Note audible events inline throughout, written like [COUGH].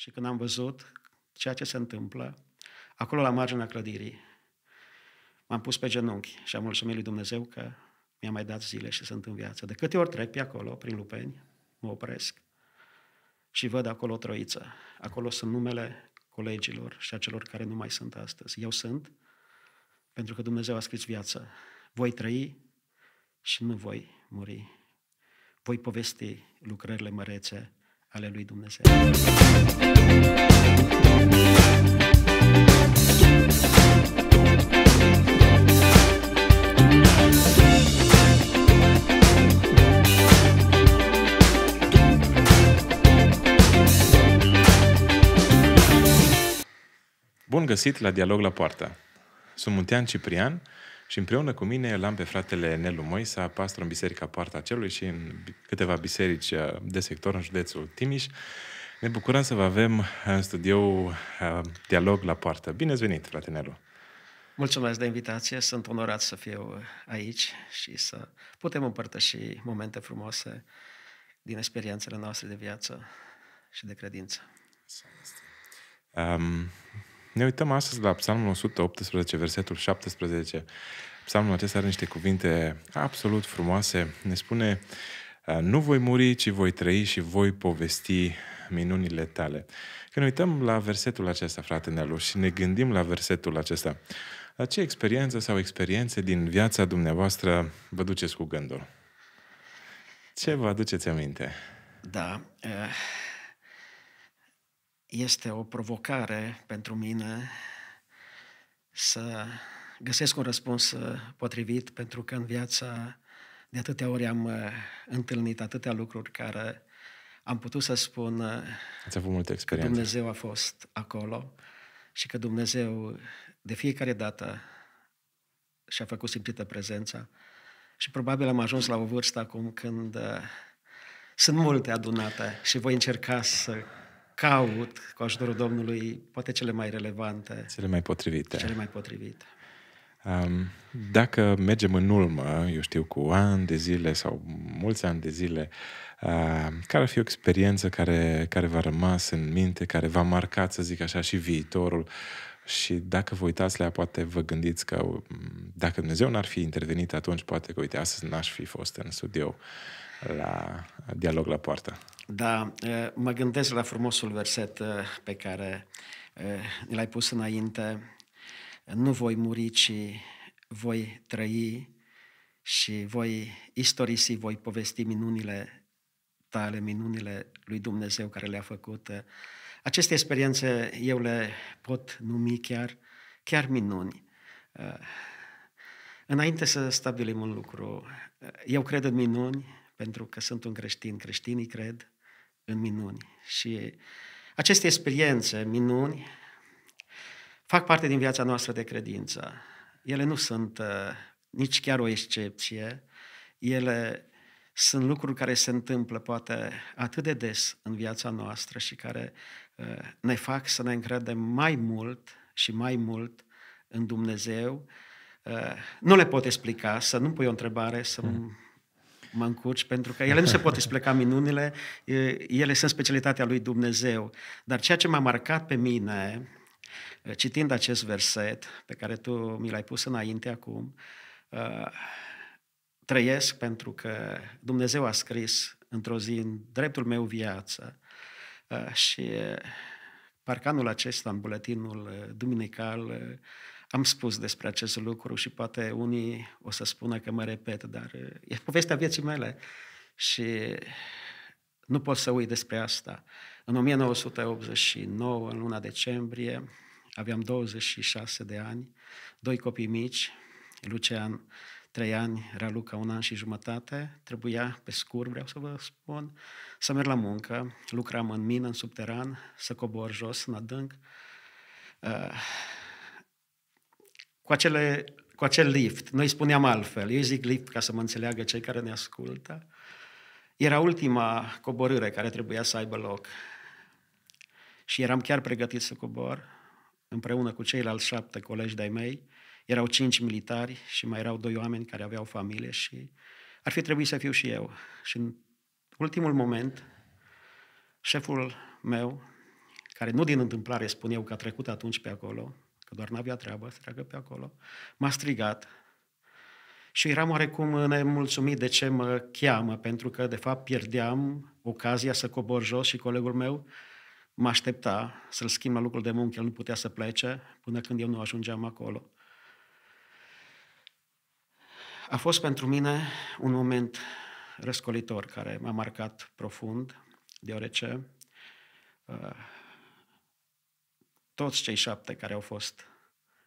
și când am văzut ceea ce se întâmplă, acolo la marginea clădirii, m-am pus pe genunchi și am mulțumit lui Dumnezeu că mi-a mai dat zile și sunt în viață. De câte ori trec pe acolo, prin Lupeni, mă opresc și văd acolo o troiță. Acolo sunt numele colegilor și a celor care nu mai sunt astăzi. Eu sunt pentru că Dumnezeu a scris viață. Voi trăi și nu voi muri. Voi povesti lucrările mărețe ale lui Dumnezeu. Bun găsit la Dialog la Poartă! Sunt Muntean Ciprian și împreună cu mine l-am pe fratele Nelu Moisa, pastor în Biserica Poarta Celui și în câteva biserici uh, de sector în județul Timiș. Ne bucurăm să vă avem uh, în studiou uh, Dialog la Poartă. Bine ați venit, frate Nelu! Mulțumesc de invitație, sunt onorat să fiu aici și să putem împărtăși momente frumoase din experiențele noastre de viață și de credință. Um, ne uităm astăzi la Psalmul 118, versetul 17 psalmul acesta are niște cuvinte absolut frumoase. Ne spune, nu voi muri, ci voi trăi și voi povesti minunile tale. Când uităm la versetul acesta, frate Nealu, și ne gândim la versetul acesta, la ce experiență sau experiențe din viața dumneavoastră vă duceți cu gândul? Ce vă aduceți aminte? Da, este o provocare pentru mine să găsesc un răspuns uh, potrivit, pentru că în viața de atâtea ori am uh, întâlnit atâtea lucruri care am putut să spun uh, Ați avut multe experiențe. că Dumnezeu a fost acolo și că Dumnezeu de fiecare dată și-a făcut simțită prezența și probabil am ajuns la o vârstă acum când sunt multe adunate și voi încerca să caut, cu ajutorul Domnului, poate cele mai relevante. Cele mai potrivite. Cele mai potrivite. Dacă mergem în urmă, eu știu, cu ani de zile sau mulți ani de zile, care ar fi o experiență care, care v-a rămas în minte, care v-a marcat, să zic așa, și viitorul? Și dacă vă uitați la ea, poate vă gândiți că dacă Dumnezeu n-ar fi intervenit atunci, poate că, uite, astăzi n-aș fi fost în studio la dialog la poartă. Da, mă gândesc la frumosul verset pe care l-ai pus înainte, nu voi muri, ci voi trăi și voi istorisi, voi povesti minunile tale, minunile lui Dumnezeu care le-a făcut. Aceste experiențe eu le pot numi chiar, chiar minuni. Înainte să stabilim un lucru, eu cred în minuni, pentru că sunt un creștin. Creștinii cred în minuni. Și aceste experiențe, minuni, fac parte din viața noastră de credință. Ele nu sunt uh, nici chiar o excepție, ele sunt lucruri care se întâmplă poate atât de des în viața noastră și care uh, ne fac să ne încredem mai mult și mai mult în Dumnezeu. Uh, nu le pot explica, să nu pui o întrebare, să nu mm. mă încurci, pentru că ele nu se pot explica minunile, ele sunt specialitatea lui Dumnezeu. Dar ceea ce m-a marcat pe mine Eh, citind acest verset pe care tu mi l-ai pus înainte acum, eh, trăiesc pentru că Dumnezeu a scris într-o zi în dreptul meu viață eh, și parcanul acesta, în buletinul duminical, am spus despre acest lucru și poate unii o să spună că mă repet, dar e povestea vieții mele și nu pot să uit despre asta. În 1989, în luna decembrie, aveam 26 de ani, doi copii mici, Lucian trei ani, Raluca un an și jumătate, trebuia, pe scurt vreau să vă spun, să merg la muncă, lucram în mină, în subteran, să cobor jos, în adânc. Eh, cu, acele, cu acel lift, noi spuneam altfel, eu zic lift ca să mă înțeleagă cei care ne ascultă, era ultima coborâre care trebuia să aibă loc. Și eram chiar pregătit să cobor, împreună cu ceilalți șapte colegi de-ai mei, erau cinci militari și mai erau doi oameni care aveau familie și ar fi trebuit să fiu și eu. Și în ultimul moment, șeful meu, care nu din întâmplare spun eu că a trecut atunci pe acolo, că doar n-avea treabă să treacă pe acolo, m-a strigat și eram oarecum nemulțumit de ce mă cheamă, pentru că, de fapt, pierdeam ocazia să cobor jos și colegul meu mă aștepta să-l schimb la lucrul de muncă, el nu putea să plece până când eu nu ajungeam acolo. A fost pentru mine un moment răscolitor care m-a marcat profund, deoarece uh, toți cei șapte care au fost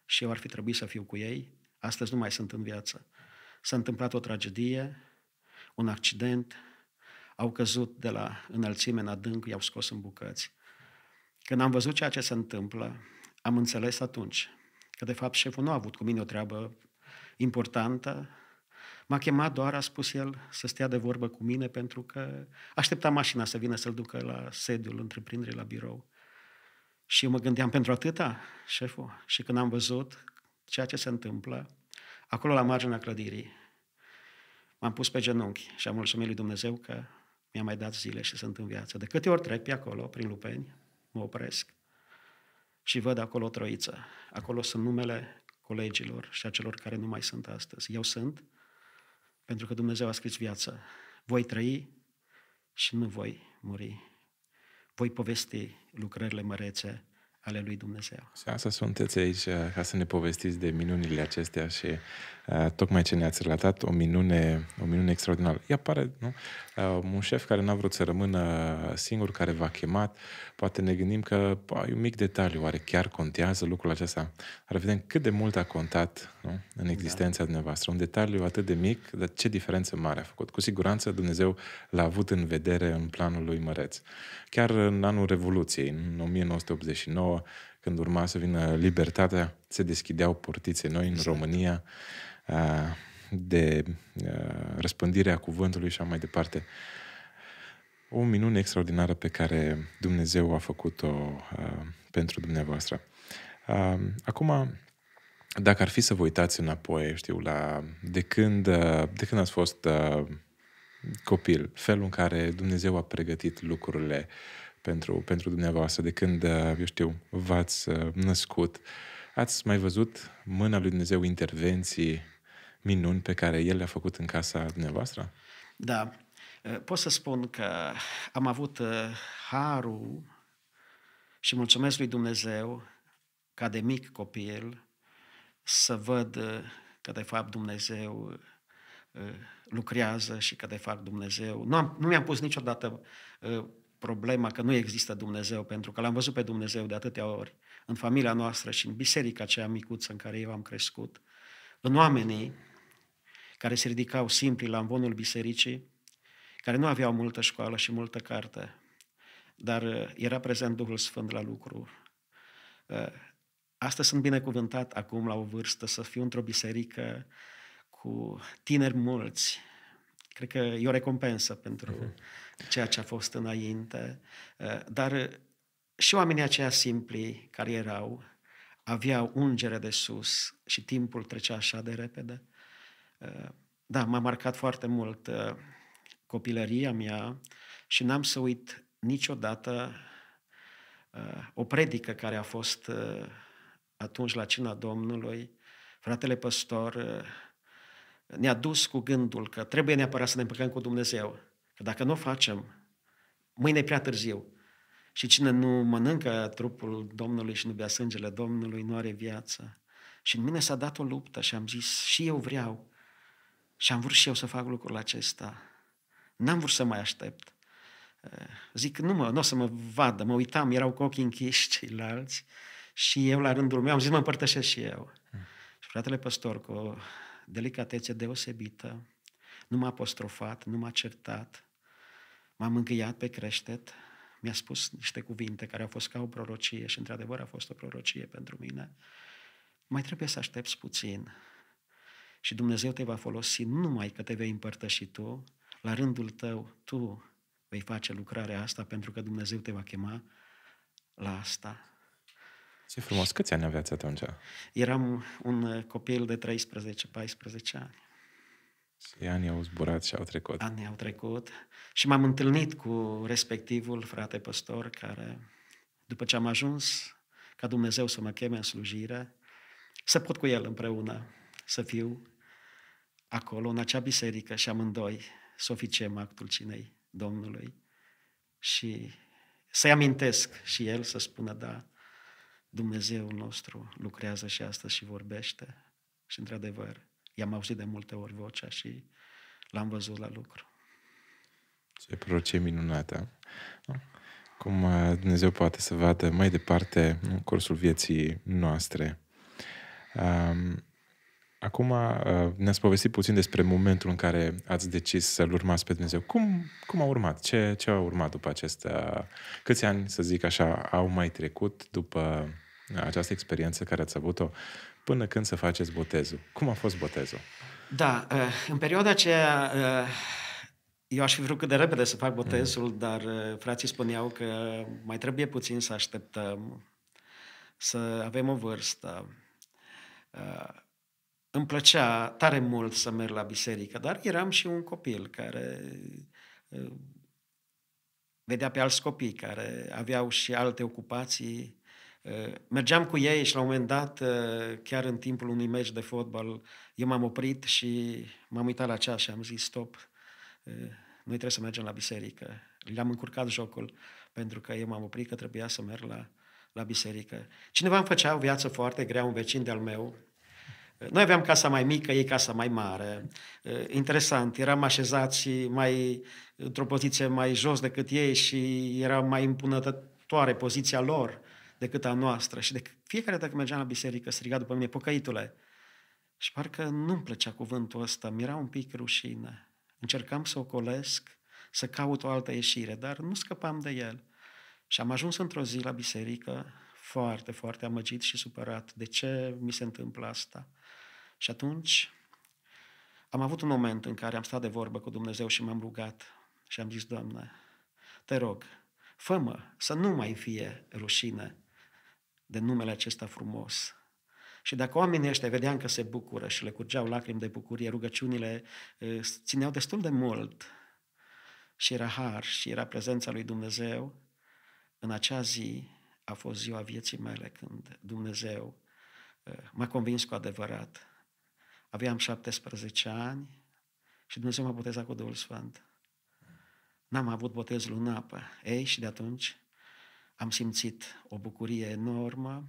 și eu ar fi trebuit să fiu cu ei, astăzi nu mai sunt în viață. S-a întâmplat o tragedie, un accident, au căzut de la înălțime în adânc, i-au scos în bucăți. Când am văzut ceea ce se întâmplă, am înțeles atunci că, de fapt, șeful nu a avut cu mine o treabă importantă. M-a chemat doar, a spus el, să stea de vorbă cu mine pentru că aștepta mașina să vină să-l ducă la sediul întreprinderii, la birou. Și eu mă gândeam pentru atâta, șeful. Și când am văzut ceea ce se întâmplă, acolo la marginea clădirii, m-am pus pe genunchi și am mulțumit lui Dumnezeu că mi-a mai dat zile și sunt în viață. De câte ori trec pe acolo, prin Lupeni, mă opresc și văd acolo o troiță. Acolo sunt numele colegilor și a celor care nu mai sunt astăzi. Eu sunt, pentru că Dumnezeu a scris viață. Voi trăi și nu voi muri. Voi povesti lucrările mărețe ale lui Dumnezeu. Și asta sunteți aici uh, ca să ne povestiți de minunile acestea și uh, tocmai ce ne-ați relatat, o minune, o minune extraordinară. Ea pare, nu? Uh, un șef care n-a vrut să rămână singur, care v-a chemat, poate ne gândim că bă, păi, e un mic detaliu, oare chiar contează lucrul acesta? Ar vedem cât de mult a contat nu? în existența da. dumneavoastră. Un detaliu atât de mic, dar ce diferență mare a făcut. Cu siguranță Dumnezeu l-a avut în vedere în planul lui Măreț. Chiar în anul Revoluției, în 1989, 89, când urma să vină libertatea, se deschideau portițe noi în exact. România de răspândirea cuvântului și așa mai departe. O minune extraordinară pe care Dumnezeu a făcut-o pentru dumneavoastră. Acum, dacă ar fi să vă uitați înapoi, știu, la de când, de când ați fost copil, felul în care Dumnezeu a pregătit lucrurile uh, pentru, pentru dumneavoastră de când, uh, eu știu, v-ați uh, născut. Ați mai văzut mâna lui Dumnezeu intervenții, minuni pe care El le-a făcut în casa dumneavoastră? Da. Uh, pot să spun că am avut harul și mulțumesc lui Dumnezeu ca de mic copil să văd că de fapt Dumnezeu lucrează și că de fapt Dumnezeu... Nu, am, nu mi-am pus niciodată problema că nu există Dumnezeu, pentru că l-am văzut pe Dumnezeu de atâtea ori în familia noastră și în biserica aceea micuță în care eu am crescut, în oamenii care se ridicau simpli la învonul bisericii, care nu aveau multă școală și multă carte, dar uh, era prezent Duhul Sfânt la lucru. Uh, astăzi sunt binecuvântat acum la o vârstă să fiu într-o biserică cu tineri mulți. Cred că e o recompensă pentru uh-huh ceea ce a fost înainte, eh, dar eh, și oamenii aceia simpli care erau, aveau ungere de sus și timpul trecea așa de repede. Eh, da, m-a marcat foarte mult copilăria mea și n-am să uit niciodată o predică care a fost atunci la cina Domnului. Fratele păstor ne-a dus cu gândul că trebuie neapărat să ne împăcăm cu Dumnezeu. Că dacă nu o facem, mâine e prea târziu. Și cine nu mănâncă trupul Domnului și nu bea sângele Domnului, nu are viață. Și în mine s-a dat o luptă și am zis, și eu vreau. Și am vrut și eu să fac lucrul acesta. N-am vrut să mai aștept. Eh, zic, nu mă, nu o să mă vadă. Mă uitam, erau cu ochii închiși ceilalți. Și eu, la rândul meu, am zis, mă împărtășesc și eu. Hmm. Și fratele păstor, cu o delicatețe deosebită, nu m-a apostrofat, nu m-a certat, m-a mângâiat pe creștet, mi-a spus niște cuvinte care au fost ca o prorocie și într-adevăr a fost o prorocie pentru mine. Mai trebuie să aștepți puțin și Dumnezeu te va folosi numai că te vei împărtăși tu, la rândul tău tu vei face lucrarea asta pentru că Dumnezeu te va chema la asta. Ce frumos! Câți ani aveați atunci? Eram un copil de 13-14 ani. Și anii au zburat și au trecut. Anii au trecut și m-am întâlnit cu respectivul frate păstor care, după ce am ajuns ca Dumnezeu să mă cheme în slujire, să pot cu el împreună să fiu acolo, în acea biserică și amândoi să oficiem actul cinei Domnului și să-i amintesc și el să spună, da, Dumnezeul nostru lucrează și astăzi și vorbește și într-adevăr I-am auzit de multe ori vocea și l-am văzut la lucru. Ce proce minunată! Cum uh, Dumnezeu poate să vadă mai departe în cursul vieții noastre. Um, acum uh, ne-ați povestit puțin despre momentul în care ați decis să-L urmați pe Dumnezeu. Cum, cum a urmat? Ce, ce a urmat după acest... Uh, câți ani, să zic așa, au mai trecut după această experiență care ați avut-o până când să faceți botezul. Cum a fost botezul? Da, eh, în perioada aceea eh, eu aș fi vrut cât de repede să fac mm. botezul, mm. dar eh, frații spuneau că mai trebuie puțin să așteptăm, să avem o vârstă. Îmi plăcea tare mult să merg la biserică, dar eram și un copil care vedea pe alți copii care aveau și alte ocupații Eh, mergeam cu ei și la un moment dat, eh, chiar în timpul unui meci de fotbal, eu m-am oprit și m-am uitat la ceas și am zis stop, eh, noi trebuie să mergem la biserică. Le-am încurcat jocul pentru că eu m-am oprit că trebuia să merg la, la biserică. Cineva îmi făcea o viață foarte grea, un vecin de-al meu. Noi aveam casa mai mică, ei casa mai mare. Interesant, eram așezați mai, într-o poziție mai jos decât ei și era mai impunătoare poziția lor decât a noastră. Și de fiecare dată când mergeam la biserică, striga după mine, pocăitule. Și parcă nu-mi plăcea cuvântul ăsta, mi-era un pic rușine. Încercam să o colesc, să caut o altă ieșire, dar nu scăpam de el. Și am ajuns într-o zi la biserică, foarte, foarte amăgit și supărat. De ce mi se întâmplă asta? Și atunci am avut un moment în care am stat de vorbă cu Dumnezeu și m-am rugat și am zis, Doamne, te rog, fă să nu mai fie rușine de numele acesta frumos. Și dacă oamenii ăștia vedeam că se bucură și le curgeau lacrimi de bucurie, rugăciunile țineau destul de mult și era har și era prezența lui Dumnezeu, în acea zi a fost ziua vieții mele când Dumnezeu m-a convins cu adevărat. Aveam 17 ani și Dumnezeu m-a botezat cu Duhul Sfânt. N-am avut botezul în apă. Ei, și de atunci am simțit o bucurie enormă.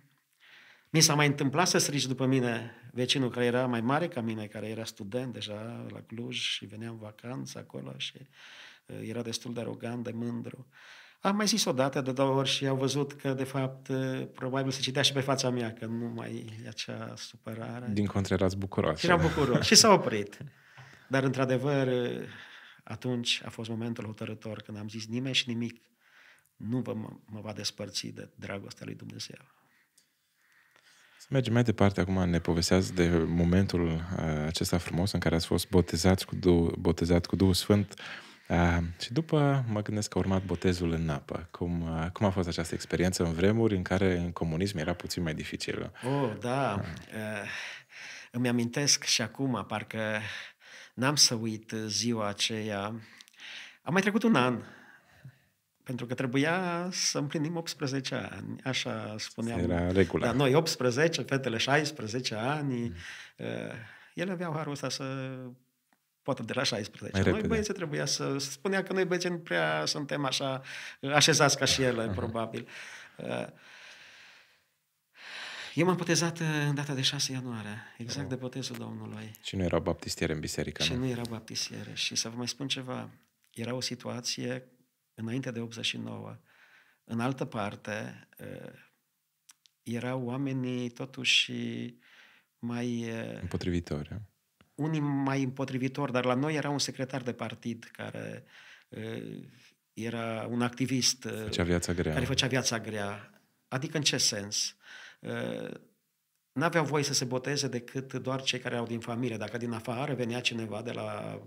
Mi s-a mai întâmplat să strigi după mine vecinul care era mai mare ca mine, care era student deja la Cluj și venea în vacanță acolo și uh, era destul de arogant, de mândru. Am mai zis o dată, de două ori și au văzut că, de fapt, uh, probabil se citea și pe fața mea, că nu mai e acea supărare. Din contră, erați Și Eram bucuros și s-a oprit. Dar, într-adevăr, uh, atunci a fost momentul hotărător când am zis nimeni și nimic nu vă, mă, mă va despărți de dragostea lui Dumnezeu. Să mergem mai departe acum, ne povesteați de momentul uh, acesta frumos în care ați fost botezat cu du- botezat cu Duhul Sfânt uh, și după mă gândesc că a urmat botezul în apă. Cum, uh, cum a fost această experiență în vremuri în care în comunism era puțin mai dificil? Oh, da. Uh. Îmi amintesc și acum, parcă n-am să uit ziua aceea. A mai trecut un an pentru că trebuia să împlinim 18 ani, așa spuneam. Era regulă. Dar noi 18, fetele 16 ani, mm. uh, ele aveau harul ăsta să poată de la 16. Mai noi repede. băieții trebuia să... Spunea că noi băieții nu prea suntem așa așezați ca și ele, uh-huh. probabil. Uh, eu m-am botezat în data de 6 ianuarie, exact oh. de botezul Domnului. Și nu era baptistiere în biserică, Și nu, nu era baptistiere. Și să vă mai spun ceva. Era o situație înainte de 89, în altă parte, erau oamenii totuși mai... Împotrivitori. Unii mai împotrivitori, dar la noi era un secretar de partid care era un activist făcea viața grea. care făcea viața grea. Adică în ce sens? N-aveau voie să se boteze decât doar cei care au din familie. Dacă din afară venea cineva de la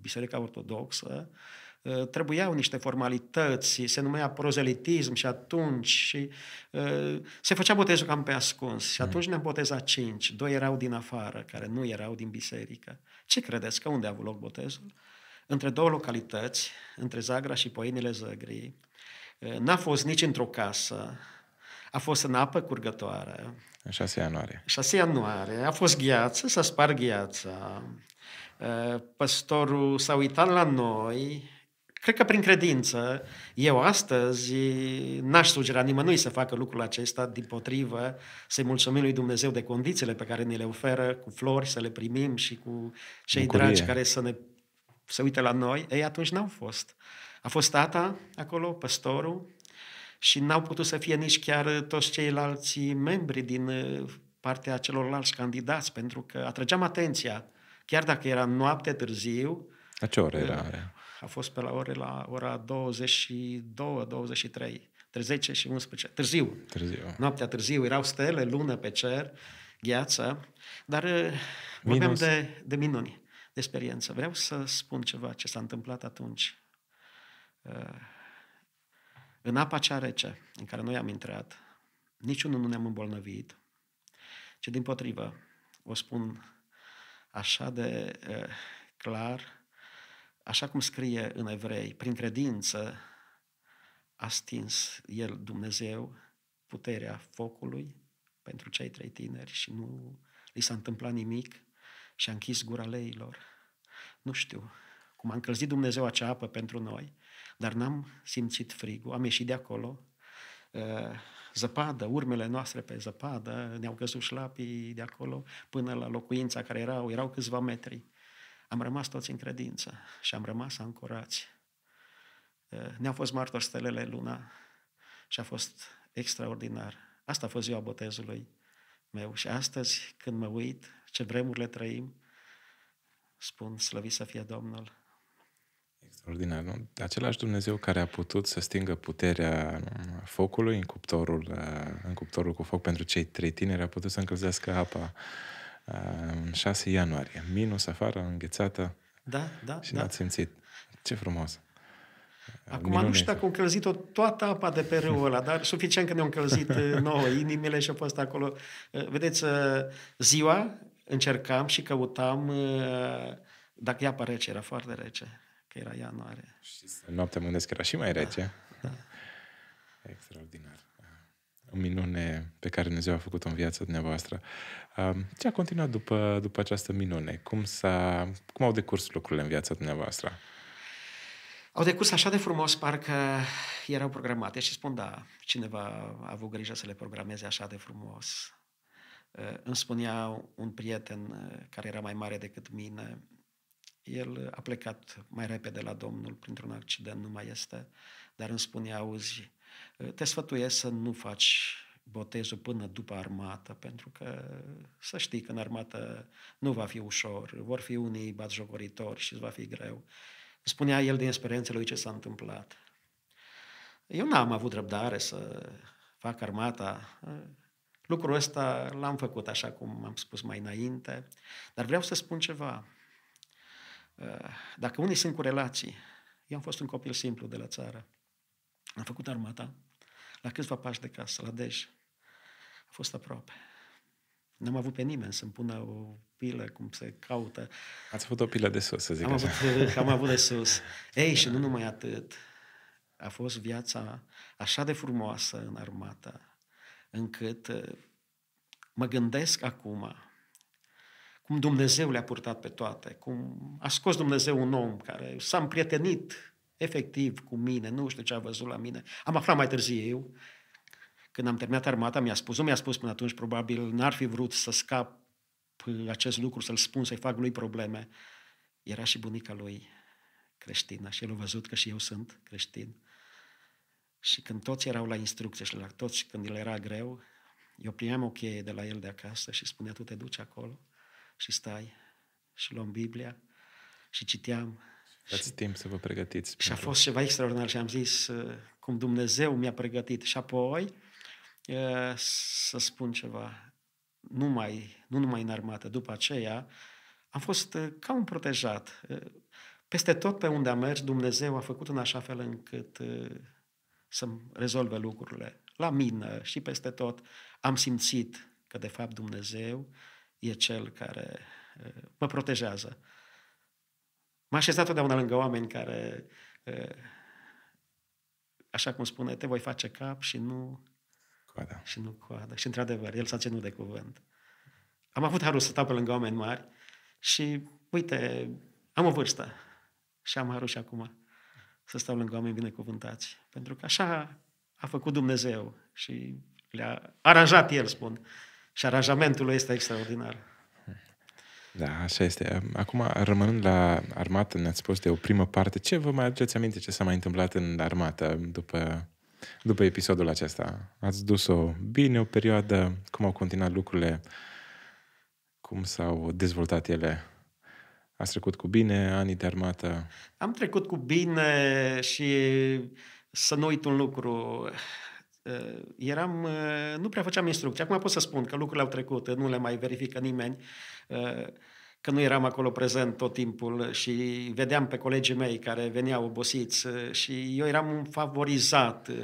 Biserica Ortodoxă, uh, Ă, trebuiau niște formalități, se numea prozelitism și atunci și ă, se făcea botezul cam pe ascuns și mm. atunci ne-am botezat cinci, doi erau din afară, care nu erau din biserică. Ce credeți că unde a avut loc botezul? Între două localități, între Zagra și Poinile Zăgrii, ă, n-a fost nici într-o casă, a fost în apă curgătoare. În 6 ianuarie. 6 ianuarie. A fost gheață, s-a spart gheața. Păstorul s-a uitat la noi cred că prin credință, eu astăzi n-aș sugera nimănui să facă lucrul acesta, din potrivă, să-i mulțumim lui Dumnezeu de condițiile pe care ne le oferă, cu flori, să le primim și cu cei Bucurie. dragi care să ne să uite la noi, ei atunci n-au fost. A fost tata acolo, păstorul, și n-au putut să fie nici chiar toți ceilalți membri din uh, partea celorlalți candidați, pentru că atrăgeam atenția. Chiar dacă era noapte târziu, la ce oră uh, era? a fost pe la ore la ora 22, 23, 30 și 11, târziu. târziu. Noaptea târziu, erau stele, lună pe cer, gheață, dar eh, Minus. vorbeam de, de minuni, de experiență. Vreau să spun ceva ce s-a întâmplat atunci. Eh, în apa cea rece în care noi am intrat, niciunul nu ne-am îmbolnăvit, ci din potrivă, o spun așa de eh, clar, Așa cum scrie în Evrei, prin credință a stins el Dumnezeu puterea focului pentru cei trei tineri și nu li s-a întâmplat nimic și a închis gura leilor. Nu știu cum a încălzit Dumnezeu acea apă pentru noi, dar n-am simțit frigul, am ieșit de acolo, uh, zăpadă, urmele noastre pe zăpadă, ne-au căzut șlapii de acolo până la locuința care erau, erau câțiva metri am rămas toți în credință și am rămas ancorați. Eh, ne-au fost martori stelele luna și a fost extraordinar. Asta a fost ziua botezului meu și astăzi când mă uit ce vremurile trăim, spun slăvit să fie Domnul. Extraordinar, nu? Același Dumnezeu care a putut să stingă puterea mm, focului în cuptorul, eh, în cuptorul cu foc pentru cei trei tineri, a putut să încălzească apa în 6 ianuarie. Minus afară, înghețată da, da, și da. n-ați simțit. Ce frumos! Acum Minune. nu știu dacă a încălzit-o toată apa de pe râul ăla, dar suficient că ne a încălzit [LAUGHS] uh, nouă inimile și a fost acolo. Uh, vedeți, uh, ziua încercam și căutam dacă e apă rece, era foarte rece, că era ianuarie. Și noaptea mă gândesc că era și mai rece. Da, da. Extraordinar o minune pe care Dumnezeu a făcut-o în viața dumneavoastră. Ce a continuat după, după această minune? Cum, s-a, cum au decurs lucrurile în viața dumneavoastră? Au decurs așa de frumos, parcă erau programate și spun, da, cineva a avut grijă să le programeze așa de frumos. Uh, îmi spunea un prieten uh, care era mai mare decât mine, el a plecat mai repede la Domnul printr-un accident, nu mai este, dar îmi spunea, auzi, Eh, te sfătuiesc să nu faci botezul până după armată, pentru că să știi că în armată nu va fi ușor, vor fi unii batjocoritori și va fi greu. Spunea el din experiențele lui ce s-a întâmplat. Eu n-am avut răbdare să fac armata. Lucrul ăsta l-am făcut așa cum am spus mai înainte, dar vreau să spun ceva. Eh, dacă unii sunt cu relații, eu am fost un copil simplu de la țară, am făcut armata la câțiva pași de casă, la Dej. A fost aproape. N-am avut pe nimeni să-mi pună o pilă, cum se caută. Ați avut o pilă de sus, să zic am așa. Avut, [LAUGHS] am avut de sus. Ei, și nu numai atât. A fost viața așa de frumoasă în armata, încât uh, mă gândesc acum cum Dumnezeu le-a purtat pe toate, cum a scos Dumnezeu un om care s-a împrietenit efectiv cu mine, nu știu ce a văzut la mine. Am aflat mai târziu eu, când am terminat armata, mi-a spus, nu mi-a spus până atunci, probabil n-ar fi vrut să scap acest lucru, să-l spun, să-i fac lui probleme. Era și bunica lui creștină și el a văzut că și eu sunt creștin. Și când toți erau la instrucție și la toți, când el era greu, eu primeam o cheie de la el de acasă și spunea, tu te duci acolo și stai și luăm Biblia și citeam Dați timp să vă pregătiți. Și a fost ceva extraordinar și am zis uh, cum Dumnezeu mi-a pregătit. Și apoi, uh, să spun ceva, nu mai nu numai în armată, după aceea am fost uh, ca un protejat. Peste tot pe unde am mers, Dumnezeu a făcut în așa fel încât să rezolve lucrurile. La mine și peste tot am simțit că de fapt Dumnezeu e Cel care mă protejează. M-a așezat totdeauna lângă oameni care, eh, așa cum spune, te voi face cap și nu coada. Și nu coada. Și într-adevăr, el s-a ținut de cuvânt. Am avut harul să stau pe lângă oameni mari și, uite, am o vârstă și am harul și acum să stau lângă oameni binecuvântați. Pentru că așa a făcut Dumnezeu și le-a aranjat el, spun. Și aranjamentul lui este extraordinar. Da, așa este. Acum, rămânând la armată, ne-ați spus de o primă parte. Ce vă mai aduceți aminte ce s-a mai întâmplat în armată după, după episodul acesta? Ați dus-o bine o perioadă? Cum au continuat lucrurile? Cum s-au dezvoltat ele? Ați trecut cu bine anii de armată? Am trecut cu bine și să nu uit un lucru. Eram, nu prea făceam instrucții. Acum pot să spun că lucrurile au trecut, nu le mai verifică nimeni că nu eram acolo prezent tot timpul și vedeam pe colegii mei care veneau obosiți uh, și eu eram un favorizat uh,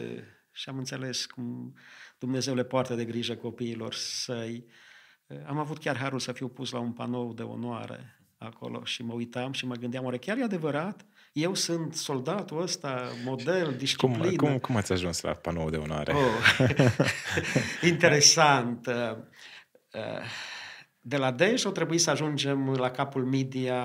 și am înțeles cum Dumnezeu le poartă de grijă copiilor săi. Uh, am avut chiar harul să fiu pus la un panou de onoare acolo și mă uitam și mă gândeam, oare chiar e adevărat? Eu sunt soldatul ăsta, model, disciplină. Cum, cum, cum ați ajuns la panou de onoare? Oh. [LAUGHS] [LAUGHS] Interesant de la Deș o trebuie să ajungem la capul media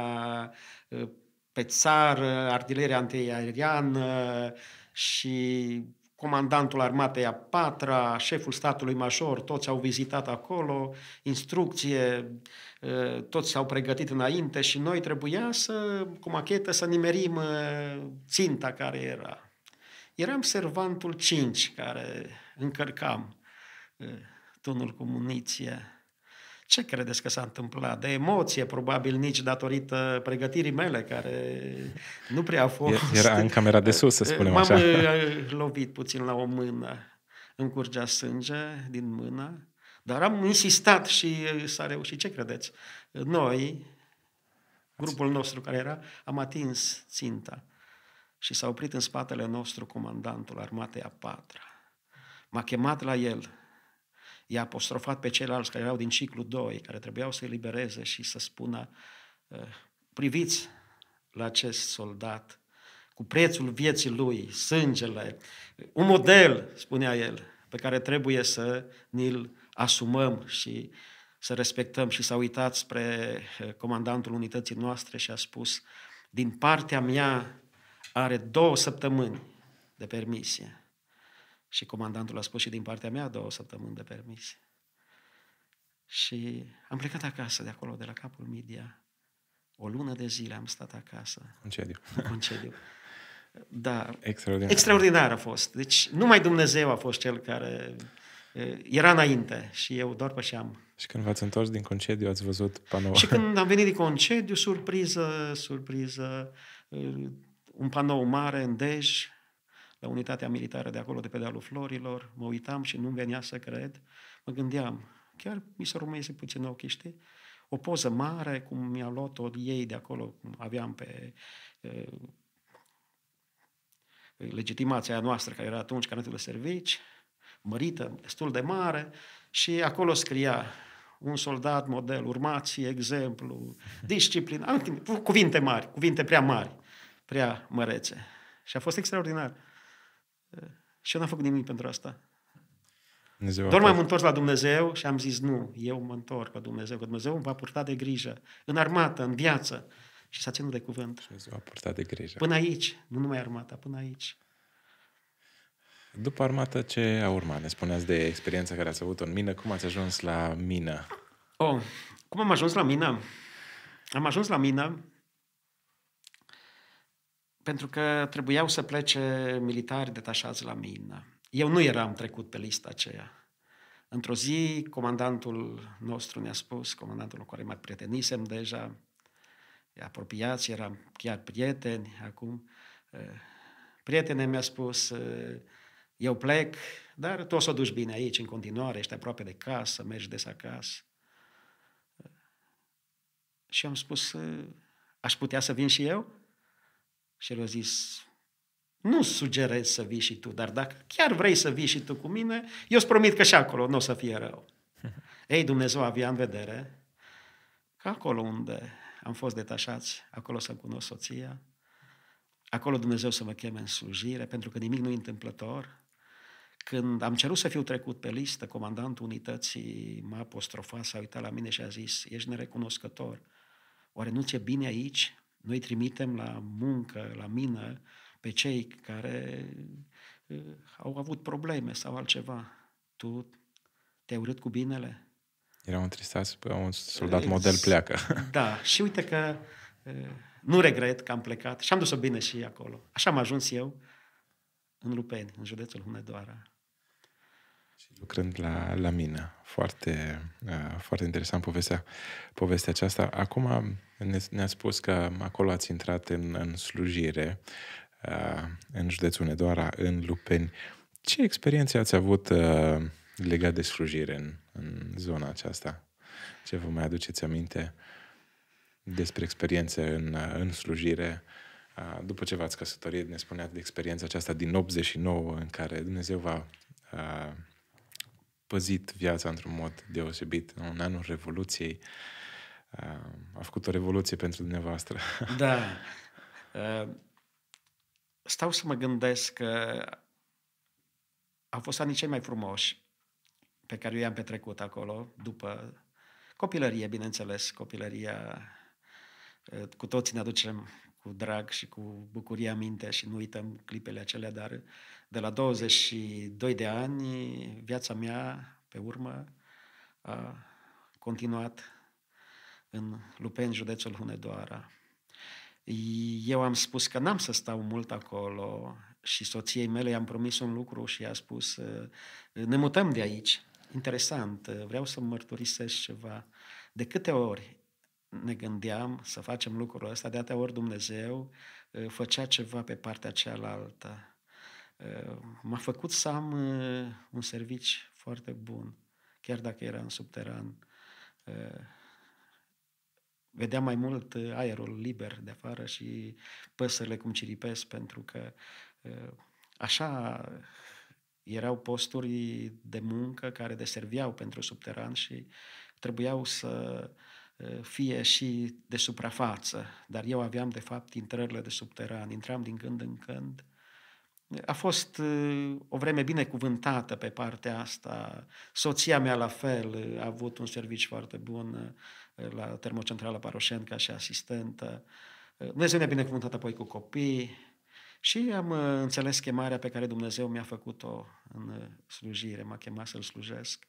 ă, pe țară, artileria antiaeriană și comandantul armatei a patra, șeful statului major, toți au vizitat acolo, instrucție, ă, toți s-au pregătit înainte și noi trebuia să, cu machetă, să nimerim ă, ținta care era. Eram servantul 5 care încărcam tunul cu muniție ce credeți că s-a întâmplat? De emoție, probabil, nici datorită pregătirii mele, care nu prea a fost... Era în camera de sus, să spunem așa. M-am uh, lovit puțin la o mână. Îmi curgea sânge din mână. Dar am insistat și uh, s-a reușit. Ce credeți? Noi, grupul nostru care era, am atins ținta și s-a oprit în spatele nostru comandantul armatei a patra. M-a chemat la el i-a apostrofat pe ceilalți care erau din ciclu 2, care trebuiau să-i libereze și să spună eh, priviți la acest soldat cu prețul vieții lui, sângele, un model, spunea el, pe care trebuie să ni-l asumăm și să respectăm și s-a uitat spre eh, comandantul unității noastre și a spus din partea mea are două săptămâni de permisie și comandantul a spus și din partea mea două săptămâni de permis. Și am plecat acasă de acolo, de la capul media. O lună de zile am stat acasă. Concediu. Concediu. [LAUGHS] Da. Extraordinar. Extraordinar a fost. Deci numai Dumnezeu a fost cel care era înainte și eu doar pășeam. Și când v-ați întors din concediu, ați văzut panoul. Și când [LAUGHS] am venit din concediu, surpriză, surpriză, un panou mare în Dej, la unitatea militară de acolo, de pe dealul Florilor, mă uitam și nu-mi venea să cred. Mă gândeam, chiar mi se rumeze puțin ochii, știi? O poză mare, cum mi-a luat-o ei de acolo, cum aveam pe e, legitimația noastră, care era atunci carnetul de servici, mărită, destul de mare, și acolo scria un soldat model, urmați exemplu, disciplină, cuvinte mari, cuvinte prea mari, prea mărețe. Și a fost extraordinar. Și eu n-am făcut nimic pentru asta. Dumnezeu Doar m-am întors la Dumnezeu și am zis, nu, eu mă întorc la Dumnezeu, că Dumnezeu îmi va purta de grijă, în armată, în viață. Și s-a ținut de cuvânt. Dumnezeu a purtat de grijă. Până aici, nu numai armata, până aici. După armată, ce a urmat? Ne spuneați de experiența care ați avut-o în mină. Cum ați ajuns la mină? Oh, cum am ajuns la mină? Am ajuns la mină pentru că trebuiau să plece militari detașați la mină. Eu nu eram trecut pe lista aceea. Într-o zi, comandantul nostru ne-a spus, comandantul cu care mai prietenisem deja, apropiați, eram chiar prieteni acum, prietene mi-a spus, eu plec, dar tu o să o duci bine aici în continuare, ești aproape de casă, mergi des acasă. Și am spus, aș putea să vin și eu? Și el a zis, nu sugerez să vii și tu, dar dacă chiar vrei să vii și tu cu mine, eu îți promit că și acolo nu o să fie rău. [LAUGHS] Ei, Dumnezeu avea în vedere că acolo unde am fost detașați, acolo să cunosc soția, acolo Dumnezeu să mă cheme în slujire, pentru că nimic nu e întâmplător. Când am cerut să fiu trecut pe listă, comandantul unității m-a apostrofat, s-a uitat la mine și a zis, ești nerecunoscător, oare nu ți-e bine aici? Noi trimitem la muncă, la mină, pe cei care uh, au avut probleme sau altceva. Tu te-ai urât cu binele? Erau întristați, un soldat model pleacă. [LAUGHS] Da, și uite că uh, nu regret că am plecat și am dus-o bine și acolo. Așa am ajuns eu în Lupeni, în județul Hunedoara. Și lucrând la, la mine. Foarte, uh, foarte interesant povestea, povestea aceasta. Acum, ne, a spus că acolo ați intrat în, în slujire, uh, în județul Nedoara, în Lupeni. Ce experiențe ați avut uh, legat de slujire în, în zona aceasta? Ce vă mai aduceți aminte despre experiențe în, uh, în slujire? După ce v-ați căsătorit, ne spuneați de experiența aceasta din 89 în care Dumnezeu va păzit viața într-un mod deosebit, în anul Revoluției. Uh, a făcut o revoluție pentru dumneavoastră. [LAUGHS] Da. Stau să mă gândesc că au fost anii cei mai frumoși pe care eu i-am petrecut acolo, după copilărie, bineînțeles, copilăria cu toți ne aducem cu drag și cu bucurie aminte și nu uităm clipele acelea, dar de la 22 de ani viața mea, pe urmă, a continuat în Lupen, județul Hunedoara. Eu am spus că n-am să stau mult acolo și soției mele i-am promis un lucru și i-a spus uh, ne mutăm de aici. Interesant, uh, vreau să mărturisesc ceva. De câte ori ne gândeam să facem lucrul ăsta, de atâtea ori Dumnezeu uh, făcea ceva pe partea cealaltă. M-a făcut să am un servici foarte bun, chiar dacă era în subteran vedea mai mult uh, aerul liber de afară și păsările cum ciripesc, pentru că uh, așa erau posturi de muncă care deserviau pentru subteran și trebuiau să uh, fie și de suprafață, dar eu aveam de fapt intrările de subteran, intram din când în când a fost ă, o vreme binecuvântată pe partea asta. Soția mea la fel ă, a avut un serviciu foarte bun ă, la termocentrala Paroșenca și asistentă. Dumnezeu ne-a binecuvântat apoi cu copii și am înțeles chemarea pe care Dumnezeu mi-a făcut-o în slujire. M-a chemat să-L slujesc.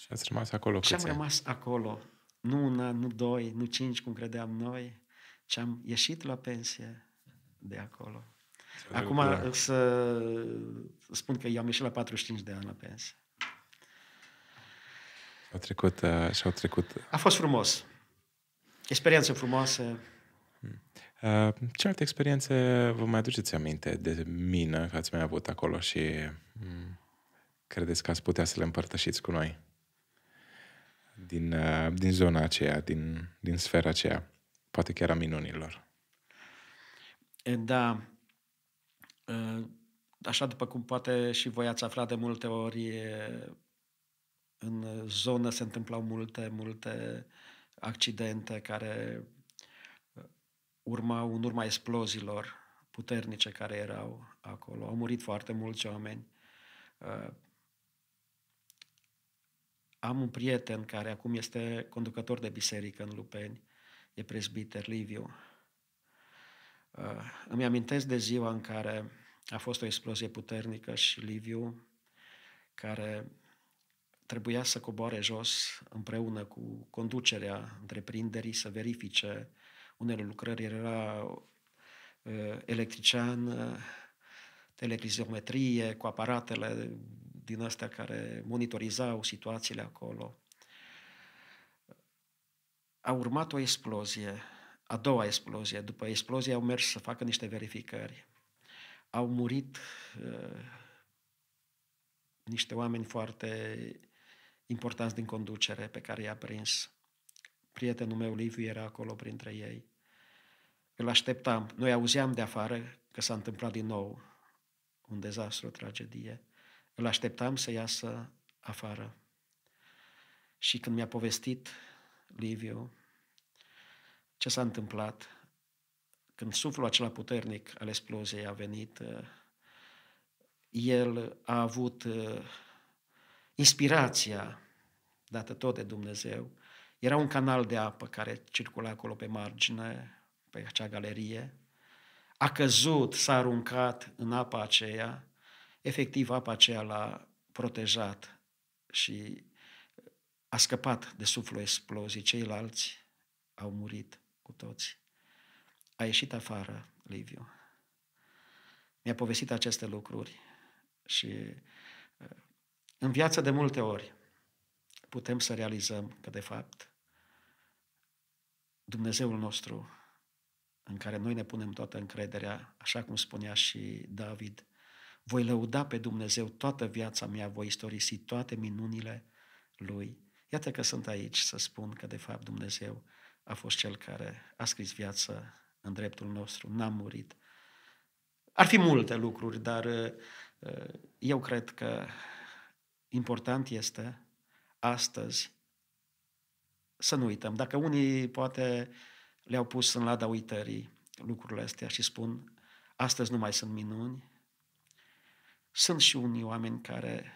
Și ați rămas acolo Și am rămas acolo. Nu un an, nu doi, nu cinci, cum credeam noi, ci am ieșit la pensie de acolo. Acum da. să spun că eu am ieșit la 45 de ani la pensie. Au trecut, uh, și-au trecut... A fost frumos. Experiență frumoasă. Hmm. Uh, ce alte experiențe vă mai aduceți aminte de mină că ați mai avut acolo și hmm, credeți că ați putea să le împărtășiți cu noi? Din, din zona aceea, din, din sfera aceea, poate chiar a minunilor. Da, Ă, așa după cum poate și voi ați aflat de multe ori, în zonă se întâmplau multe, multe accidente care uh, urmau în urma explozilor puternice care erau acolo. Au murit foarte mulți oameni. Ă, am un prieten care acum este conducător de biserică în Lupeni, e prezbiter Liviu, Uh, îmi amintesc de ziua în care a fost o explozie puternică și Liviu, care trebuia să coboare jos împreună cu conducerea întreprinderii să verifice unele lucrări. Era uh, electrician, telecrizometrie, uh, cu aparatele din astea care monitorizau situațiile acolo. A urmat o explozie a doua explozie. După explozie au mers să facă niște verificări. Au murit uh, niște oameni foarte importanți din conducere pe care i-a prins. Prietenul meu, Liviu, era acolo printre ei. Îl așteptam. Noi auzeam de afară că s-a întâmplat din nou un dezastru, o tragedie. Îl așteptam să iasă afară. Și când mi-a povestit Liviu, ce s-a întâmplat când suflul acela puternic al exploziei a venit, uh, el a avut uh, inspirația dată tot de Dumnezeu. Era un canal de apă care circula acolo pe margine, pe acea galerie. A căzut, s-a aruncat în apa aceea. Efectiv, apa aceea l-a protejat și a scăpat de suflul explozii. Ceilalți au murit cu toți. A ieșit afară, Liviu. Mi-a povestit aceste lucruri și uh, în viață de multe ori putem să realizăm că, de fapt, Dumnezeul nostru, în care noi ne punem toată încrederea, așa cum spunea și David, voi lăuda pe Dumnezeu toată viața mea, voi istorisi toate minunile Lui. Iată că sunt aici să spun că, de fapt, Dumnezeu a fost cel care a scris viața în dreptul nostru, n-a murit. Ar fi multe lucruri, dar uh, uh, eu cred că important este astăzi să nu uităm. Dacă unii poate le-au pus în lada uitării lucrurile astea și spun astăzi nu mai sunt minuni, sunt și unii oameni care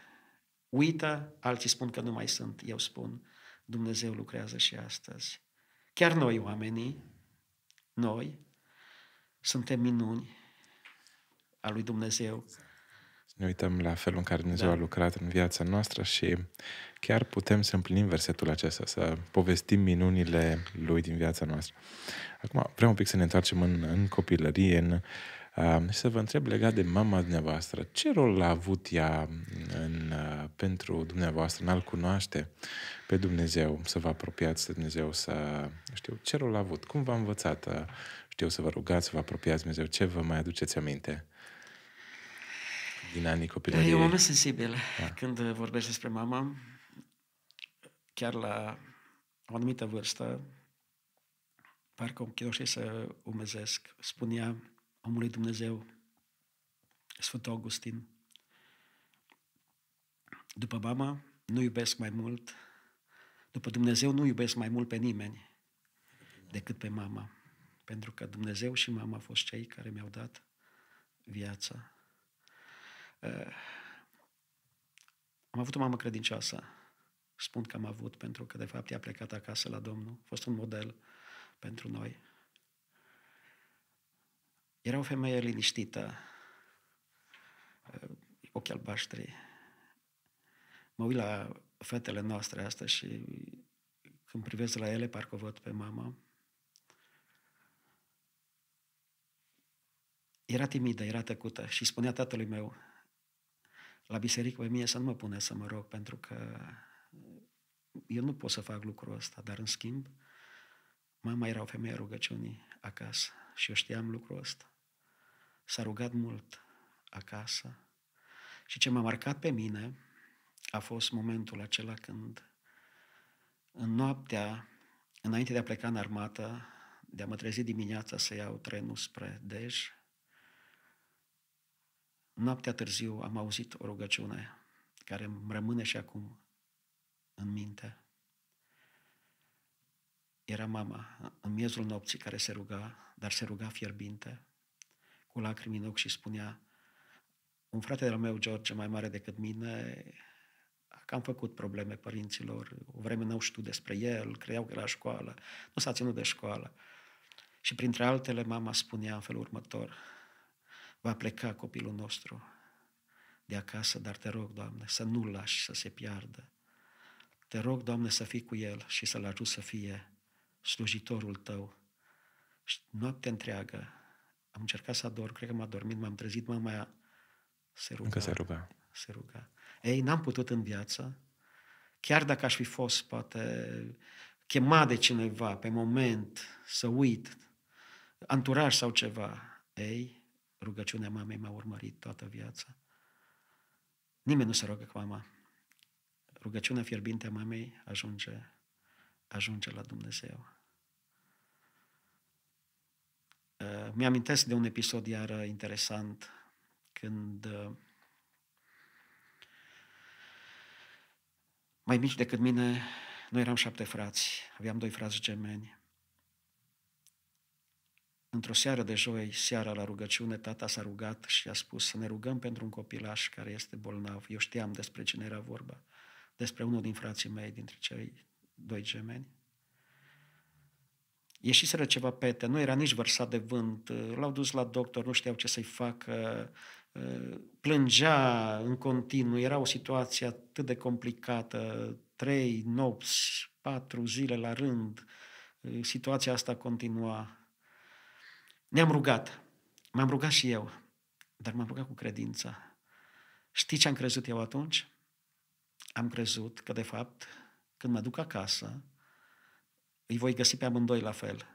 uită, alții spun că nu mai sunt. Eu spun, Dumnezeu lucrează și astăzi. Chiar noi oamenii, noi, suntem minuni a lui Dumnezeu. Ne uităm la felul în care Dumnezeu da. a lucrat în viața noastră și chiar putem să împlinim versetul acesta, să povestim minunile lui din viața noastră. Acum, vreau un pic să ne întoarcem în, în copilărie, în să vă întreb legat de mama dumneavoastră, ce rol a avut ea în, uh, pentru dumneavoastră în a-L cunoaște pe Dumnezeu, să vă apropiați de Dumnezeu, să știu, ce rol a avut, cum v-a învățat, uh, știu, să vă rugați, să vă apropiați Dumnezeu, ce vă mai aduceți aminte? din anii copilăriei. E un moment sensibil. Da. Când vorbesc despre mama, chiar la o anumită vârstă, parcă îmi să umezesc. Spunea, omului Dumnezeu, Sfântul Augustin. După mama, nu iubesc mai mult, după Dumnezeu nu iubesc mai mult pe nimeni decât pe mama. Pentru că Dumnezeu și mama au fost cei care mi-au dat viața. Uh, am avut o mamă credincioasă. Spun că am avut, pentru că de fapt ea a plecat acasă la Domnul. A fost un model pentru noi. Era o femeie liniștită, uh, ochi albaștri. Mă uit la fetele noastre astea și când privesc la ele, parcă văd pe mama. Era timidă, era tăcută și spunea tatălui meu, la biserică pe mie să nu mă pune să mă rog, pentru că eu nu pot să fac lucrul ăsta, dar în schimb, mama era o femeie rugăciunii acasă și eu știam lucrul ăsta. S-a rugat mult acasă și ce m-a marcat pe mine a fost momentul acela când în noaptea, înainte de a pleca în armată, de a mă trezi dimineața să iau trenul spre Dej, noaptea târziu am auzit o rugăciune care îmi rămâne și acum în minte. Era mama în miezul nopții care se ruga, dar se ruga fierbinte cu lacrimi în ochi și spunea un frate de-al meu, George, mai mare decât mine, că am făcut probleme părinților, o vreme n-au știut despre el, credeau că la școală, nu s-a ținut de școală. Și printre altele, mama spunea în felul următor, va pleca copilul nostru de acasă, dar te rog, Doamne, să nu-l lași să se piardă. Te rog, Doamne, să fii cu el și să-l ajut să fie slujitorul tău. Și noapte întreagă am încercat să adorm, cred că m-a dormit, m-am trezit, mama se ruga. Încă se ruga. Se ruga. Ei, n-am putut în viață, chiar dacă aș fi fost poate chemat de cineva pe moment să uit, anturaj sau ceva, ei, rugăciunea mamei m-a urmărit toată viața. Nimeni nu se roagă cu mama. Rugăciunea fierbinte a mamei ajunge, ajunge la Dumnezeu. Eh, mi-amintesc de un episod iar interesant când eh, mai mici decât mine, noi eram șapte frați, aveam doi frați gemeni. Într-o seară de joi, seara la rugăciune, tata s-a rugat și a spus să ne rugăm pentru un copilaș care este bolnav. Eu știam despre cine era vorba, despre unul din frații mei, dintre cei doi gemeni ieșiseră ceva pete, nu era nici vărsat de vânt, ă, l-au dus la doctor, nu știau ce să-i facă, ă, plângea în continuu, era o situație atât de complicată, trei nopți, patru zile la rând, ă, situația asta continua. Ne-am rugat, m-am rugat și eu, dar m-am rugat cu credință. Știi ce am crezut eu atunci? Am crezut că, de fapt, când mă duc acasă, îi voi găsi pe amândoi la fel.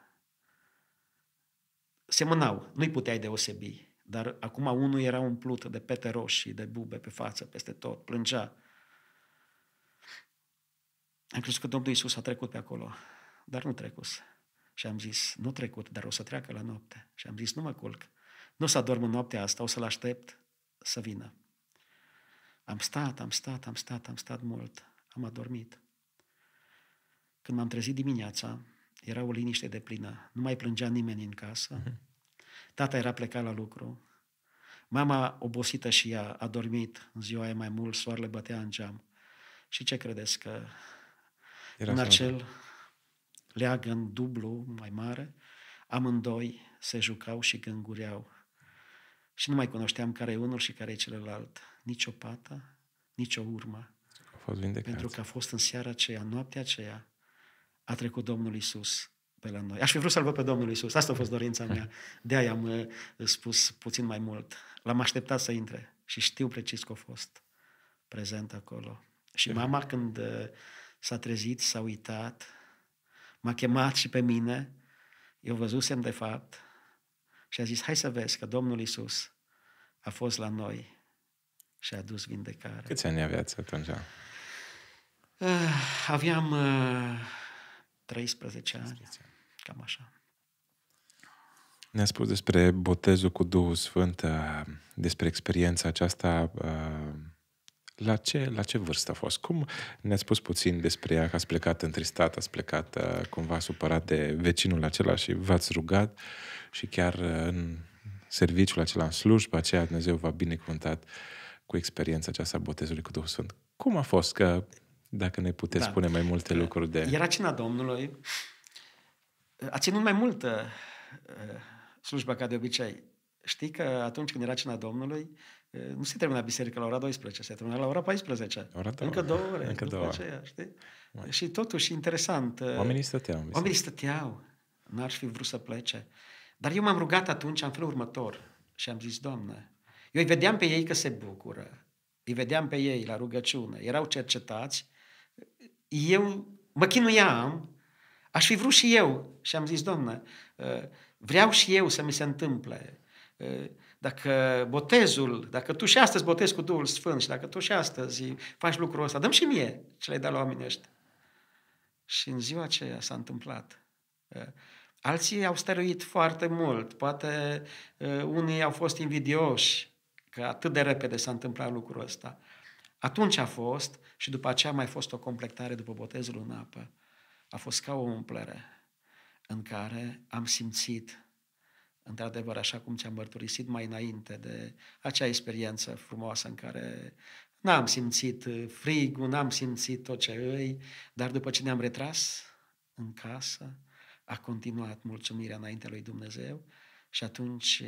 Semănau, nu-i puteai deosebi, dar acum unul era umplut de pete roșii, de bube pe față, peste tot, plângea. Am crezut că Domnul Iisus a trecut pe acolo, dar nu trecuse. Și am zis, nu trecut, dar o să treacă la noapte. Și am zis, nu mă culc. Nu să adorm în noaptea asta, o să-l aștept să vină. Am stat, am stat, am stat, am stat mult. Am adormit. Când m-am trezit dimineața, era o liniște de plină. Nu mai plângea nimeni în casă. Mhm. Tata era plecat la lucru. Mama, obosită și ea, a dormit în ziua aia mai mult, soarele bătea în geam. Și ce credeți că era în acel mare. leagăn dublu mai mare, amândoi se jucau și gângureau. Și nu mai cunoșteam care e unul și care e celălalt. Nici o pată, nici o urmă. A fost Pentru că a fost în seara aceea, noaptea aceea, a trecut Domnul Isus pe la noi. Aș fi vrut să-L văd pe Domnul Isus. Asta a fost dorința mea. De-aia am uh, spus puțin mai mult. L-am așteptat să intre și știu precis că a fost prezent acolo. Și mama când uh, s-a trezit, s-a uitat, m-a chemat și pe mine, eu văzusem de fapt și a zis, hai să vezi că Domnul Isus a fost la noi și a dus vindecare. Câți ani aveați atunci? Uh, aveam 13 ani. Cam așa. Ne-a spus despre botezul cu Duhul Sfânt, uh, despre experiența aceasta. Uh, la ce, la ce vârstă a fost? Cum ne-a spus puțin despre ea, că ați plecat întristat, ați plecat uh, cumva supărat de vecinul acela și v-ați rugat și chiar în serviciul acela, în slujba aceea, Dumnezeu v-a binecuvântat cu experiența aceasta a botezului cu Duhul Sfânt. Cum a fost? Că dacă ne puteți da. spune mai multe uh, lucruri de... Era cina Domnului. Uh, a ținut mai mult uh, slujba ca de obicei. Știi că atunci când era cina Domnului, nu se termina biserica la ora 12, se termina la ora 14. Ora două. Încă două ore. Încă două Aceea, știi? Mai. Da. Și totuși, interesant. oamenii stăteau. Oamenii stăteau. N-ar fi vrut să plece. Dar eu m-am rugat atunci în felul următor și am zis, Doamne, eu îi vedeam pe ei că se bucură. Îi vedeam pe ei la rugăciune. Erau cercetați, eu mă chinuiam, aș fi vrut și eu. Și am zis, doamnă, ă, vreau și eu să mi se întâmple. Ă, dacă botezul, dacă tu și astăzi botezi cu Duhul Sfânt și dacă tu și astăzi faci lucrul ăsta, dăm și mie ce le-ai dat la oamenii ăștia. Și în ziua aceea s-a întâmplat. Ă, alții au stăruit foarte mult, poate unii au fost invidioși că atât de repede s-a întâmplat lucrul ăsta. Atunci a fost și după aceea a mai fost o completare după botezul în apă. A fost ca o umplere în care am simțit, într-adevăr, așa cum ți-am mărturisit mai înainte de acea experiență frumoasă în care n-am simțit frigul, n-am simțit tot ce îi, dar după ce ne-am retras în casă, a continuat mulțumirea înaintea lui Dumnezeu și atunci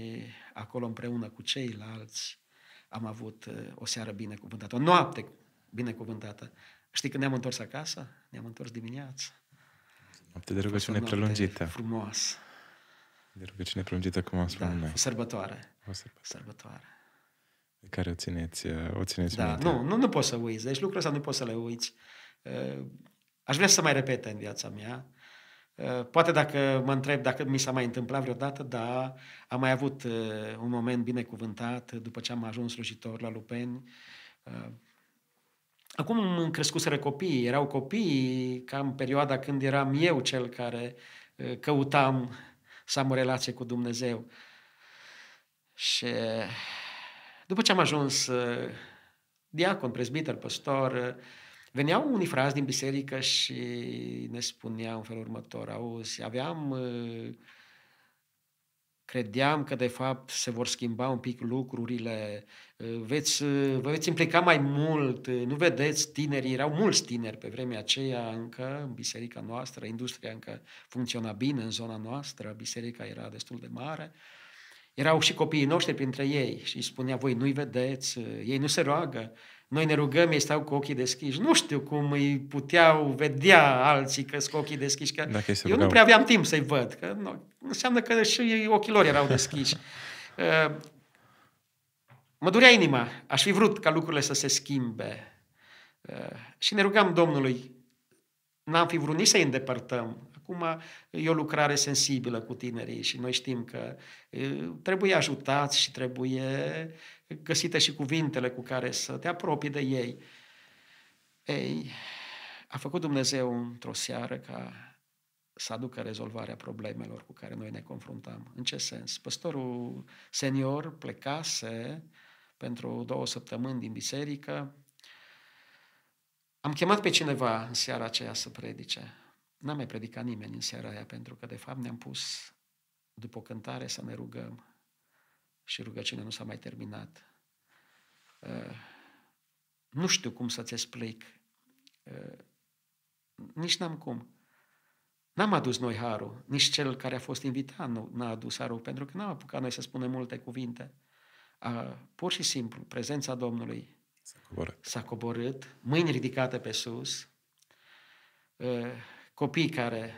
acolo împreună cu ceilalți am avut uh, o seară binecuvântată, o noapte binecuvântată. Știi când ne-am întors acasă? Ne-am întors dimineață. Noapte de rugăciune prelungită. Frumos. De rugăciune prelungită, cum am spus da, noi. O sărbătoare. O sărbătoare. sărbătoare. Pe care o țineți, uh, o țineți da, minte. Nu, nu, nu poți să uiți. Deci lucrul ăsta nu poți să le uiți. Uh, aș vrea să mai repete în viața mea Eh, poate dacă mă întreb dacă mi s-a mai întâmplat vreodată, da, am mai avut eh, un moment binecuvântat după ce am ajuns slujitor la Lupeni. Eh, acum crescuseră copiii, erau copii cam în perioada când eram eu cel care căutam să am o relație cu Dumnezeu. Și după ce am ajuns diacon, prezbiter, păstor, Veneau unii frați din biserică și ne spuneau în felul următor, auzi, aveam, ă, credeam că de fapt se vor schimba un pic lucrurile, ă, veți, ă, vă veți implica mai mult, nu vedeți tinerii, erau mulți tineri pe vremea aceea încă în biserica noastră, industria încă funcționa bine în zona noastră, biserica era destul de mare, erau și copiii noștri printre ei și spunea, voi nu-i vedeți, ei nu se roagă, noi ne rugăm, ei stau cu ochii deschiși. Nu știu cum îi puteau vedea alții că cu ochii deschiși. Că Dacă eu nu prea aveam timp să-i văd. Că nu, înseamnă că și ochii lor erau deschiși. [LAUGHS] Uh, mă durea inima. Aș fi vrut ca lucrurile să se schimbe. Uh, și ne rugam Domnului, n-am fi vrut nici să îi îndepărtăm acum e o lucrare sensibilă cu tinerii și noi știm că trebuie ajutați și trebuie găsite și cuvintele cu care să te apropii de ei. Ei, a făcut Dumnezeu într-o seară ca să aducă rezolvarea problemelor cu care noi ne confruntam. În ce sens? Păstorul senior plecase pentru două săptămâni din biserică. Am chemat pe cineva în seara aceea să predice. N-a mai predicat nimeni în seara aia, pentru că, de fapt, ne-am pus după cântare să ne rugăm și rugăciunea nu s-a mai terminat. Uh, nu știu cum să-ți explic. Uh, nici n-am cum. N-am adus noi harul, nici cel care a fost invitat nu, n-a adus harul, pentru că n-am apucat noi să spunem multe cuvinte. A, uh, pur și simplu, prezența Domnului s-a coborât, s-a coborât mâini ridicate pe sus, copii care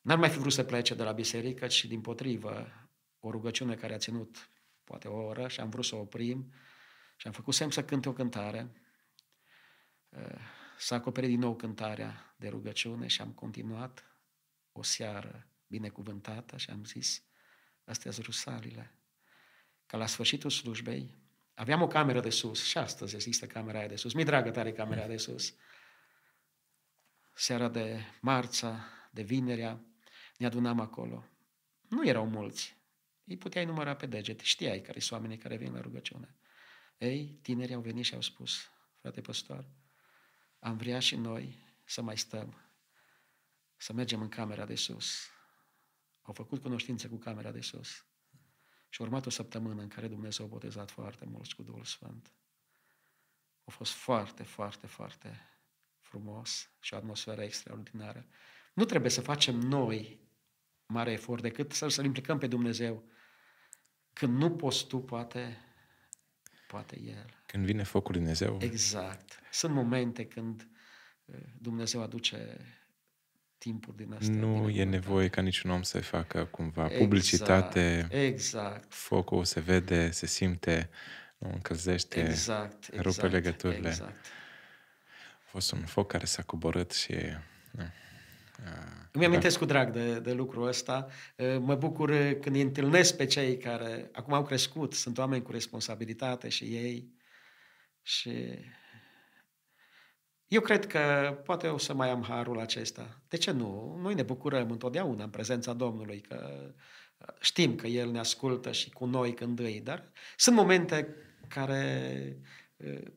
n-ar mai fi vrut să plece de la biserică, ci din potrivă, o rugăciune care a ținut poate o oră și am vrut să o oprim și am făcut semn să cânte o cântare. Eh, s-a acoperit din nou cântarea de rugăciune și am continuat o seară binecuvântată și am zis, astea sunt rusalile. Ca la sfârșitul slujbei, aveam o cameră de sus și astăzi există camera aia de sus. Mi-e dragă tare camera de sus seara de marța, de vinerea, ne adunam acolo. Nu erau mulți. Îi puteai număra pe deget. Știai care sunt oamenii care vin la rugăciune. Ei, tinerii au venit și au spus, frate păstor, am vrea și noi să mai stăm, să mergem în camera de sus. Au făcut cunoștință cu camera de sus. Și a urmat o săptămână în care Dumnezeu a botezat foarte mulți cu Duhul Sfânt. A fost foarte, foarte, foarte frumos și o atmosferă extraordinară. Nu trebuie să facem noi mare efort decât să-L, să implicăm pe Dumnezeu. Când nu poți tu, poate, poate El. Când vine focul lui Dumnezeu. Exact. Sunt momente când uh, Dumnezeu aduce timpuri din astea. Nu e nevoie ca niciun om să facă cumva exact, publicitate. Exact. Focul se vede, se simte, încălzește, exact, exact, legăturile. Exact fost un foc care s-a coborât și... Îmi amintesc cu drag de, de lucrul ăsta. Eh, mă bucur eh, când îi întâlnesc pe cei care acum au crescut, sunt oameni cu responsabilitate și ei. Și eu cred că poate o să mai am harul acesta. De ce nu? Noi ne bucurăm întotdeauna în prezența Domnului, că eh, știm că El ne ascultă și cu noi când îi, dar sunt momente care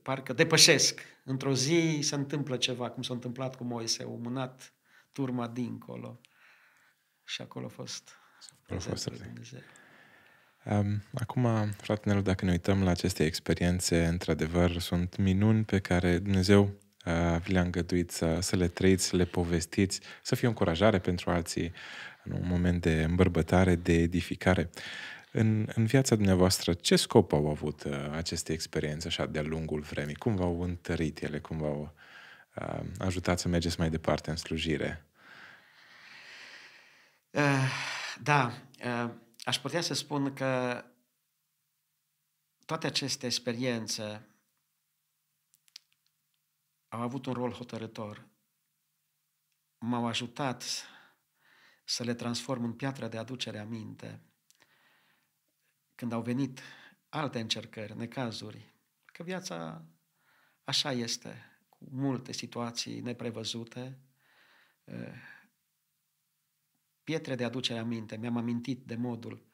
parcă depășesc Într-o zi se întâmplă ceva, cum s-a întâmplat cu Moise, a mânat turma dincolo. Și acolo a fost prezentul lui Dumnezeu. Um, acum, fratenelor, dacă ne uităm la aceste experiențe, într-adevăr, sunt minuni pe care Dumnezeu uh, vi le-a îngăduit să, să le trăiți, să le povestiți, să fie o încurajare pentru alții în un moment de îmbărbătare, de edificare. În, în viața dumneavoastră, ce scop au avut uh, aceste experiențe așa de-a lungul vremii? Cum v-au întărit ele? Cum v-au uh, ajutat să mergeți mai departe în slujire? Uh, da, uh, aș putea să spun că toate aceste experiențe au avut un rol hotărător. M-au ajutat să le transform în piatră de aducere a minte când au venit alte încercări, necazuri, că viața așa este, cu multe situații neprevăzute, eh, pietre de aducere aminte. Mi-am amintit de modul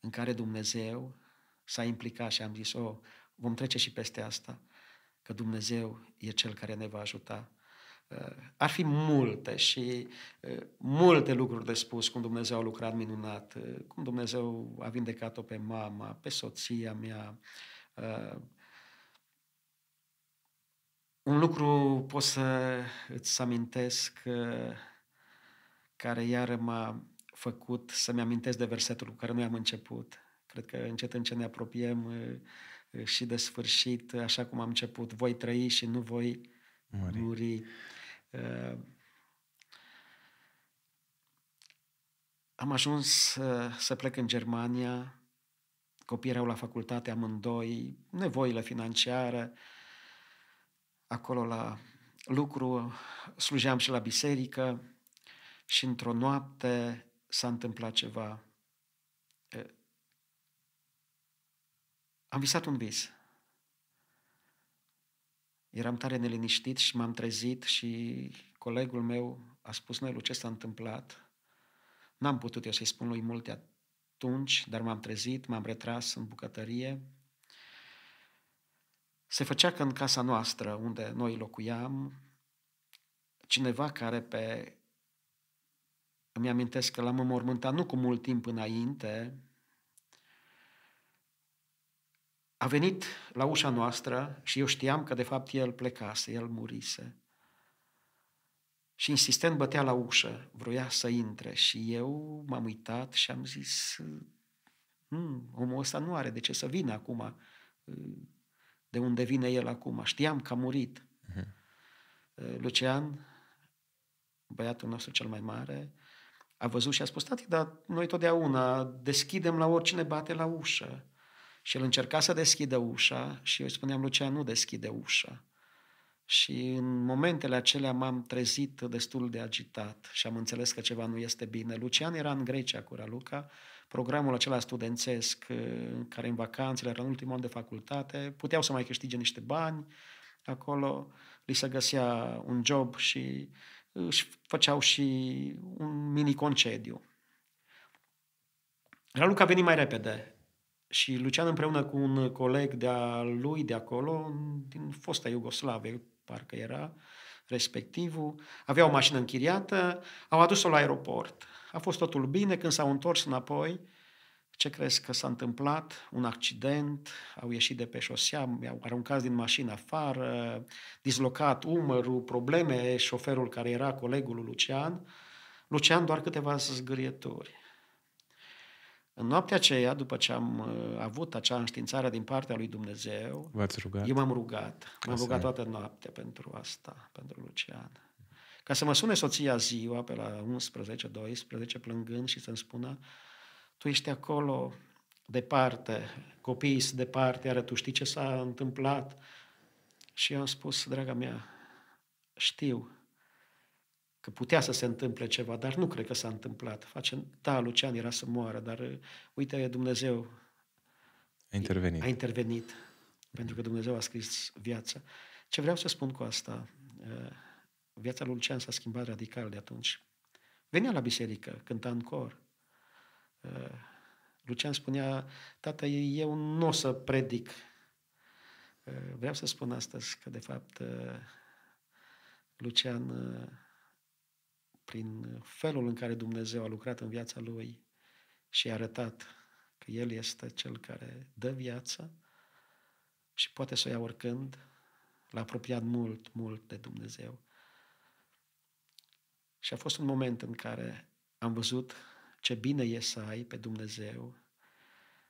în care Dumnezeu s-a implicat și am zis, o, oh, vom trece și peste asta, că Dumnezeu e Cel care ne va ajuta. Eh, ar fi multe și eh, multe lucruri de spus cum Dumnezeu a lucrat minunat, eh, cum Dumnezeu a vindecat-o pe mama, pe soția mea. Un lucru pot să îți amintesc care iar m-a făcut să-mi amintesc de versetul cu care noi am început. Cred că încet ce ne apropiem și de sfârșit, așa cum am început. Voi trăi și nu voi muri. muri. Eh, am ajuns să plec în Germania, copiii erau la facultate amândoi, nevoile financiare, acolo la lucru, slujeam și la biserică și într-o noapte s-a întâmplat ceva. Eh, am visat un vis eram tare neliniștit și m-am trezit și colegul meu a spus, noi, ce s-a întâmplat? N-am putut eu să-i spun lui multe atunci, dar m-am trezit, m-am retras în bucătărie. Se făcea că în casa noastră, unde noi locuiam, cineva care pe... Îmi amintesc că l-am înmormântat nu cu mult timp înainte, a venit la ușa noastră și eu știam că de fapt el plecase, el murise. Și insistent bătea la ușă, vroia să intre și eu m-am uitat și am zis, hm, omul ăsta nu are de ce să vină acum, de unde vine el acum, știam că a murit. Uh-huh. Lucian, băiatul nostru cel mai mare, a văzut și a spus, tati, dar noi totdeauna deschidem la oricine bate la ușă. Și el încerca să deschidă ușa și eu îi spuneam, Lucia, nu deschide ușa. Și în momentele acelea m-am trezit destul de agitat și am înțeles că ceva nu este bine. Lucian era în Grecia cu Raluca, programul acela studențesc, uh, care în vacanțele era în ultimul an de facultate, puteau să mai câștige niște bani acolo, li se găsea un job și uh, își făceau și un mini concediu. Raluca a venit mai repede și Lucian împreună cu un coleg de-a lui de acolo, din fosta Iugoslavie, parcă era respectivul, avea o mașină închiriată, au adus-o la aeroport. A fost totul bine, când s-au întors înapoi, ce crezi că s-a întâmplat? Un accident, au ieșit de pe șosea, i-au aruncat din mașină afară, dislocat umărul, probleme, șoferul care era colegul lui Lucian. Lucian doar câteva zgârieturi. În noaptea aceea, după ce am uh, avut acea înștiințare din partea lui Dumnezeu, V-ați rugat? eu m-am rugat. M-am rugat toată noaptea pentru asta, pentru Lucian. Ca să mă sune soția ziua, pe la 11-12, plângând și să-mi spună, tu ești acolo, departe, copiii sunt departe, iar tu știi ce s-a întâmplat. Și eu am spus, draga mea, știu, că putea să se întâmple ceva, dar nu cred că s-a întâmplat. Facem, da, Lucian era să moară, dar uh, uite, Dumnezeu a intervenit. A intervenit, pentru că Dumnezeu a scris viața. Ce vreau să spun cu asta, uh, viața lui Lucian s-a schimbat radical de atunci. Venea la biserică, cânta în cor. Uh, Lucian spunea, tată, eu nu o să predic. Vreau să spun astăzi că, de fapt, Lucian prin felul în care Dumnezeu a lucrat în viața lui și a arătat că El este Cel care dă viață și poate să o ia oricând, l-a apropiat mult, mult de Dumnezeu. Și a fost un moment în care am văzut ce bine e să ai pe Dumnezeu,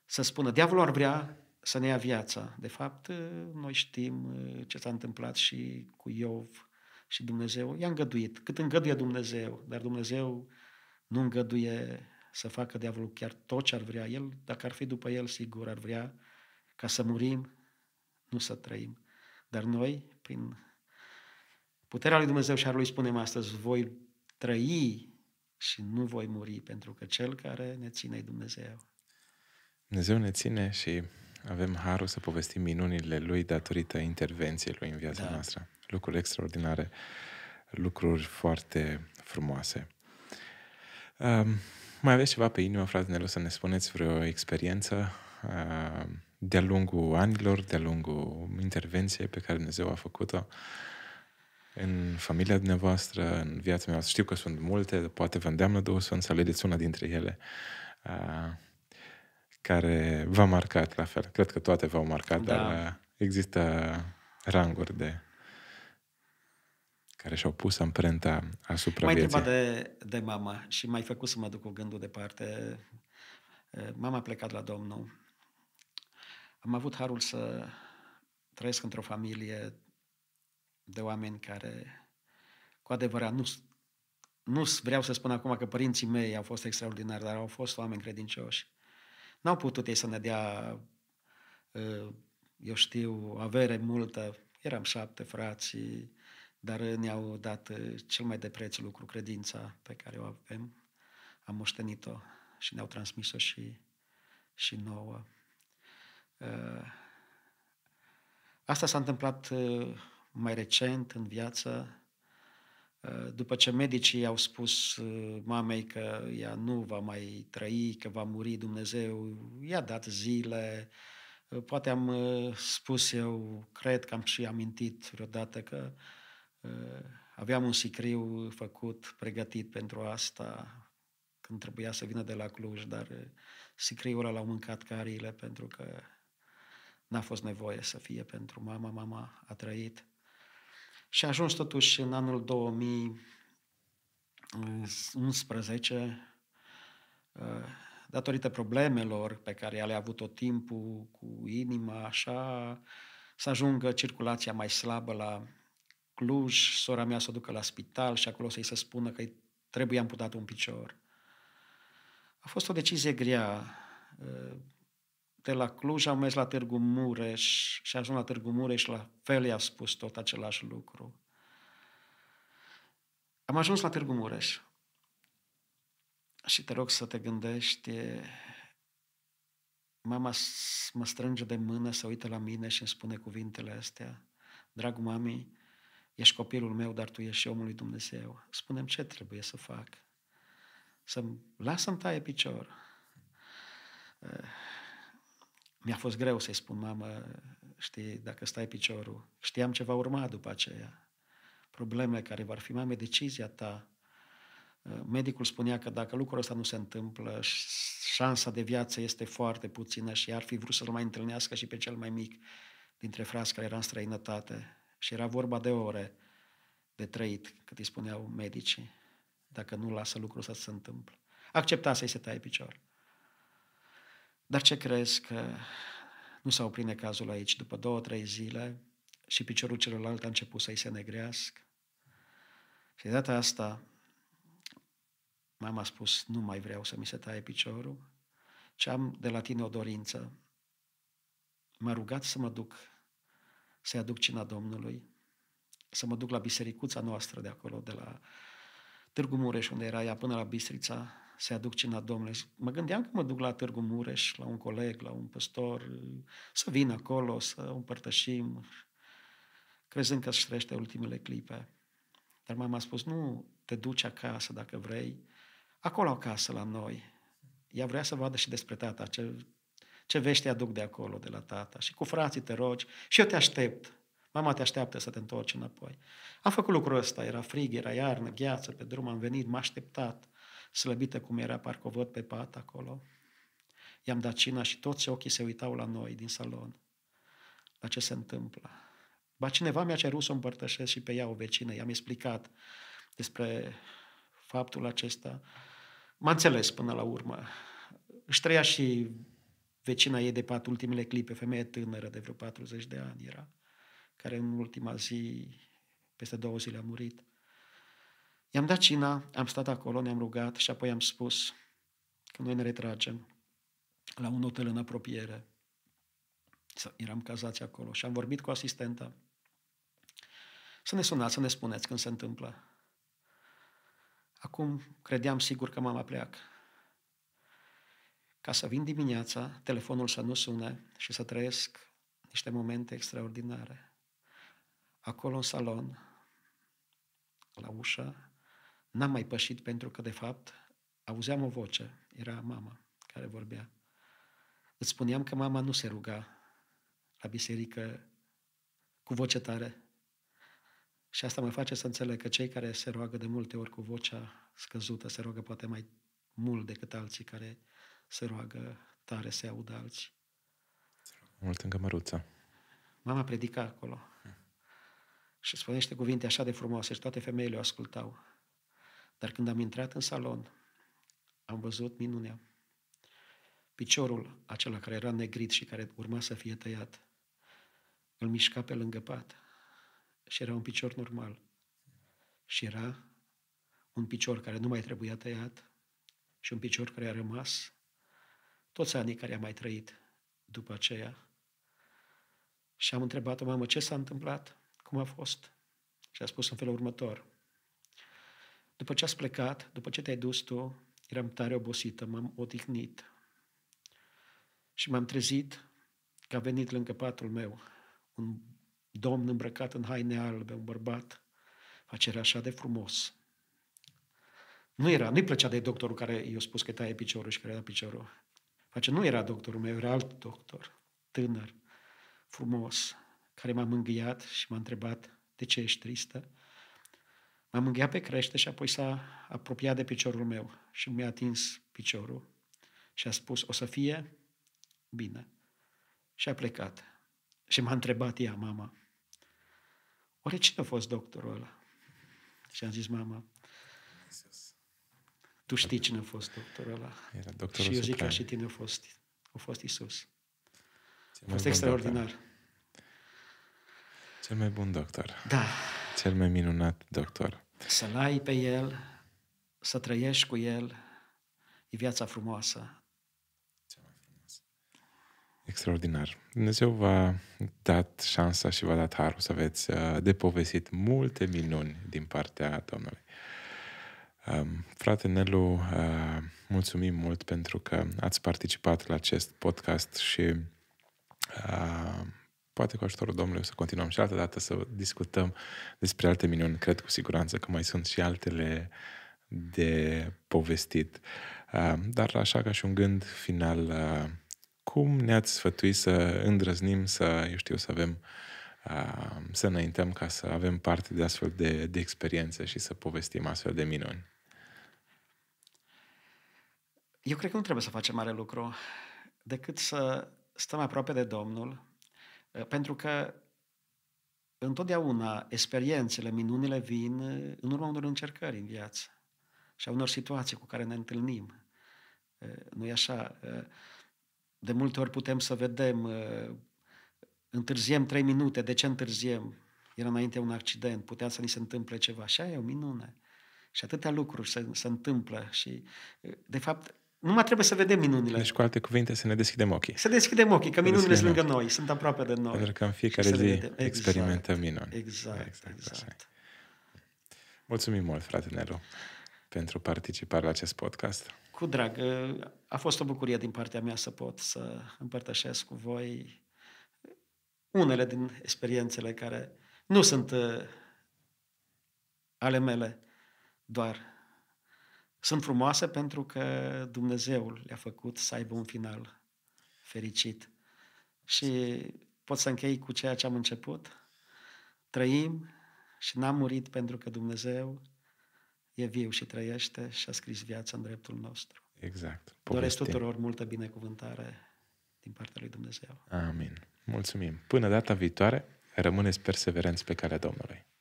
să spună, diavolul ar vrea să ne ia viața. De fapt, noi știm uh, ce s-a întâmplat și cu Iov, și Dumnezeu i-a îngăduit, cât îngăduie Dumnezeu, dar Dumnezeu nu îngăduie să facă diavolul chiar tot ce ar vrea el, dacă ar fi după el, sigur, ar vrea ca să murim, nu să trăim. Dar noi, prin puterea lui Dumnezeu și a lui spunem astăzi, voi trăi și nu voi muri, pentru că cel care ne ține e Dumnezeu. Dumnezeu ne ține și avem harul să povestim minunile lui datorită intervenției lui în viața da. noastră lucruri extraordinare, lucruri foarte frumoase. Uh, mai aveți ceva pe inimă, frate Nelu, să ne spuneți vreo experiență uh, de-a lungul anilor, de-a lungul intervenției pe care Dumnezeu a făcut-o în familia dumneavoastră, în viața mea. Știu că sunt multe, poate vă îndeamnă două sunt să alegeți una dintre ele uh, care v-a marcat la fel. Cred că toate v-au marcat, da. dar există ranguri de care și-au pus amprenta asupra mai vieții. Mai de, de mama și mai făcut să mă duc cu gândul departe. Mama a plecat la Domnul. Am avut harul să trăiesc într-o familie de oameni care cu adevărat nu nu vreau să spun acum că părinții mei au fost extraordinari, dar au fost oameni credincioși. N-au putut ei să ne dea, eu știu, avere multă. Eram șapte frați, dar ne-au dat uh, cel mai de preț lucru, credința pe care o avem, am moștenit-o și ne-au transmis-o și, și nouă. Uh, asta s-a întâmplat uh, mai recent în viață, după ce medicii au spus mamei că ea nu va mai trăi, că va muri Dumnezeu, i-a dat zile, poate am spus eu, cred că am și amintit vreodată că uh, Eh, aveam un sicriu făcut, pregătit pentru asta, când trebuia să vină de la Cluj, dar eh, sicriul l-au mâncat carile pentru că n-a fost nevoie să fie pentru mama, mama a trăit. Și a ajuns totuși în anul 2011, eh, datorită problemelor pe care le-a avut tot timpul cu inima, așa, să ajungă circulația mai slabă la Cluj, sora mea să o ducă la spital și acolo să-i se spună că trebuie amputat un picior. A fost o decizie grea. De la Cluj am mers la Târgu Mureș și ajuns la Târgu Mureș la fel i-a spus tot același lucru. Am ajuns la Târgu Mureș și te rog să te gândești, mama mă strânge de mână, să uită la mine și îmi spune cuvintele astea. Dragul mami, ești copilul meu, dar tu ești și omul lui Dumnezeu. Spunem ce trebuie să fac. Să-mi lasă-mi taie picior. Eh, mi-a fost greu să-i spun, mamă, știi, dacă stai piciorul. Știam ce va urma după aceea. Problemele care vor fi, mame, decizia ta. Eh, medicul spunea că dacă lucrul ăsta nu se întâmplă, șansa de viață este foarte puțină și ar fi vrut să-l mai întâlnească și pe cel mai mic dintre frați care era în străinătate și era vorba de ore de trăit, cât îi spuneau medicii, dacă nu lasă lucrul să se întâmple. Accepta să-i se taie picior. Dar ce crezi că nu s-a oprit necazul aici? După două, trei zile și piciorul celălalt a început să-i se negrească. Și de data asta, mama a spus, nu mai vreau să mi se taie piciorul, ci am de la tine o dorință. M-a rugat să mă duc să-i aduc cina Domnului, să mă duc la bisericuța noastră de acolo, de la Târgu Mureș, unde era ea, până la Bistrița, să-i aduc cina Domnului. Mă gândeam că mă duc la Târgu Mureș, la un coleg, la un păstor, să vin acolo, să împărtășim, crezând că își trăiește ultimele clipe. Dar mama a spus, nu te duci acasă dacă vrei, acolo acasă la noi. Ea vrea să vadă și despre tata, ce ce vești aduc de acolo, de la tata. Și cu frații te rogi și eu te aștept. Mama te așteaptă să te întorci înapoi. A făcut lucrul ăsta, era frig, era iarnă, gheață, pe drum am venit, m-a așteptat, slăbită cum era, parcă văd pe pat acolo. I-am dat cina și toți ochii se uitau la noi din salon, la ce se întâmplă. Ba cineva mi-a cerut să o împărtășesc și pe ea o vecină, i-am explicat despre faptul acesta. M-a înțeles până la urmă. Își trăia și vecina ei de pat, ultimele clipe, femeie tânără de vreo 40 de ani era, care în ultima zi, peste două zile a murit. I-am dat cina, am stat acolo, ne-am rugat și apoi am spus că noi ne retragem la un hotel în apropiere. Eram cazați acolo și am vorbit cu asistenta. Să ne sunați, să ne spuneți când se întâmplă. Acum credeam sigur că mama pleacă ca să vin dimineața, telefonul să nu sune și să trăiesc niște momente extraordinare. Acolo în salon, la ușă, n-am mai pășit pentru că, de fapt, auzeam o voce, era mama care vorbea. Îți spuneam că mama nu se ruga la biserică cu voce tare. Și asta mă face să înțeleg că cei care se roagă de multe ori cu vocea scăzută, se roagă poate mai mult decât alții care se roagă tare să audă alții. Mult în cămăruță. Mama predica acolo. Și spunea niște cuvinte așa de frumoase și toate femeile o ascultau. Dar când am intrat în salon, am văzut minunea. Piciorul acela care era negrit și care urma să fie tăiat, îl mișca pe lângă pat și era un picior normal. Și era un picior care nu mai trebuia tăiat și un picior care a rămas toți anii care am mai trăit după aceea. Și am întrebat-o, mamă, ce s-a întâmplat? Cum a fost? Și a spus în felul următor. După ce ați plecat, după ce te-ai dus tu, eram tare obosită, m-am odihnit. Și m-am trezit că a venit lângă patul meu un domn îmbrăcat în haine albe, un bărbat, facere așa de frumos. Nu era, nu-i plăcea de doctorul care i-a spus că taie piciorul și care era piciorul. Face, nu era doctorul meu, era alt doctor, tânăr, frumos, care m-a mângâiat și m-a întrebat de ce ești tristă. M-a mângâiat pe crește și apoi s-a apropiat de piciorul meu și mi-a atins piciorul și a spus, o să fie bine. Și a plecat. Și m-a întrebat ea, mama, oare cine a fost doctorul ăla? Și am zis, mama, tu știi cine a fost doctorul ăla. Era doctorul și eu zic că și tine a fost, a fost Isus. A fost extraordinar. Doctor. Cel mai bun doctor. Da. Cel mai minunat doctor. Să-l ai pe el, să trăiești cu el, e viața frumoasă. frumoasă. Extraordinar. Dumnezeu v-a dat șansa și v-a dat harul să aveți uh, de povestit multe minuni din partea Domnului. Frate Nelu, mulțumim mult pentru că ați participat la acest podcast și poate cu ajutorul Domnului o să continuăm și altă dată să discutăm despre alte minuni. Cred cu siguranță că mai sunt și altele de povestit. Dar așa ca și un gând final, cum ne-ați sfătuit să îndrăznim, să, eu știu, să avem să înaintăm ca să avem parte de astfel de, de experiențe și să povestim astfel de minuni. Eu cred că nu trebuie să facem mare lucru decât să stăm aproape de Domnul, eh, pentru că întotdeauna experiențele, minunile vin eh, în urma unor încercări în viață și a unor situații cu care ne întâlnim. Eh, nu e așa? De multe ori putem să vedem, întârziem trei minute, de ce întârziem? Era înainte un accident, putea să ni se întâmple ceva. Și aia e o minune. Și atâtea lucruri se, se întâmplă. Și, de fapt, numai trebuie să vedem minunile. Deci, cu alte cuvinte, să ne deschidem ochii. Să deschidem ochii, că minunile sunt lângă noi, sunt aproape de noi. Pentru că în fiecare zi exact. experimentăm minuni. Exact, exact. exact. exact. Mulțumim mult, frate Nelu, pentru participare la acest podcast. Cu drag. Ă, a fost o bucurie din partea mea să pot să împărtășesc cu voi unele din experiențele care nu sunt ă, ale mele doar sunt frumoase pentru că Dumnezeu le-a făcut să aibă un final fericit. Și pot să închei cu ceea ce am început. Trăim și n-am murit pentru că Dumnezeu e viu și trăiește și a scris viața în dreptul nostru. Exact. Povestim. Doresc tuturor multă binecuvântare din partea lui Dumnezeu. Amin. Mulțumim. Până data viitoare, rămâneți perseverenți pe calea Domnului.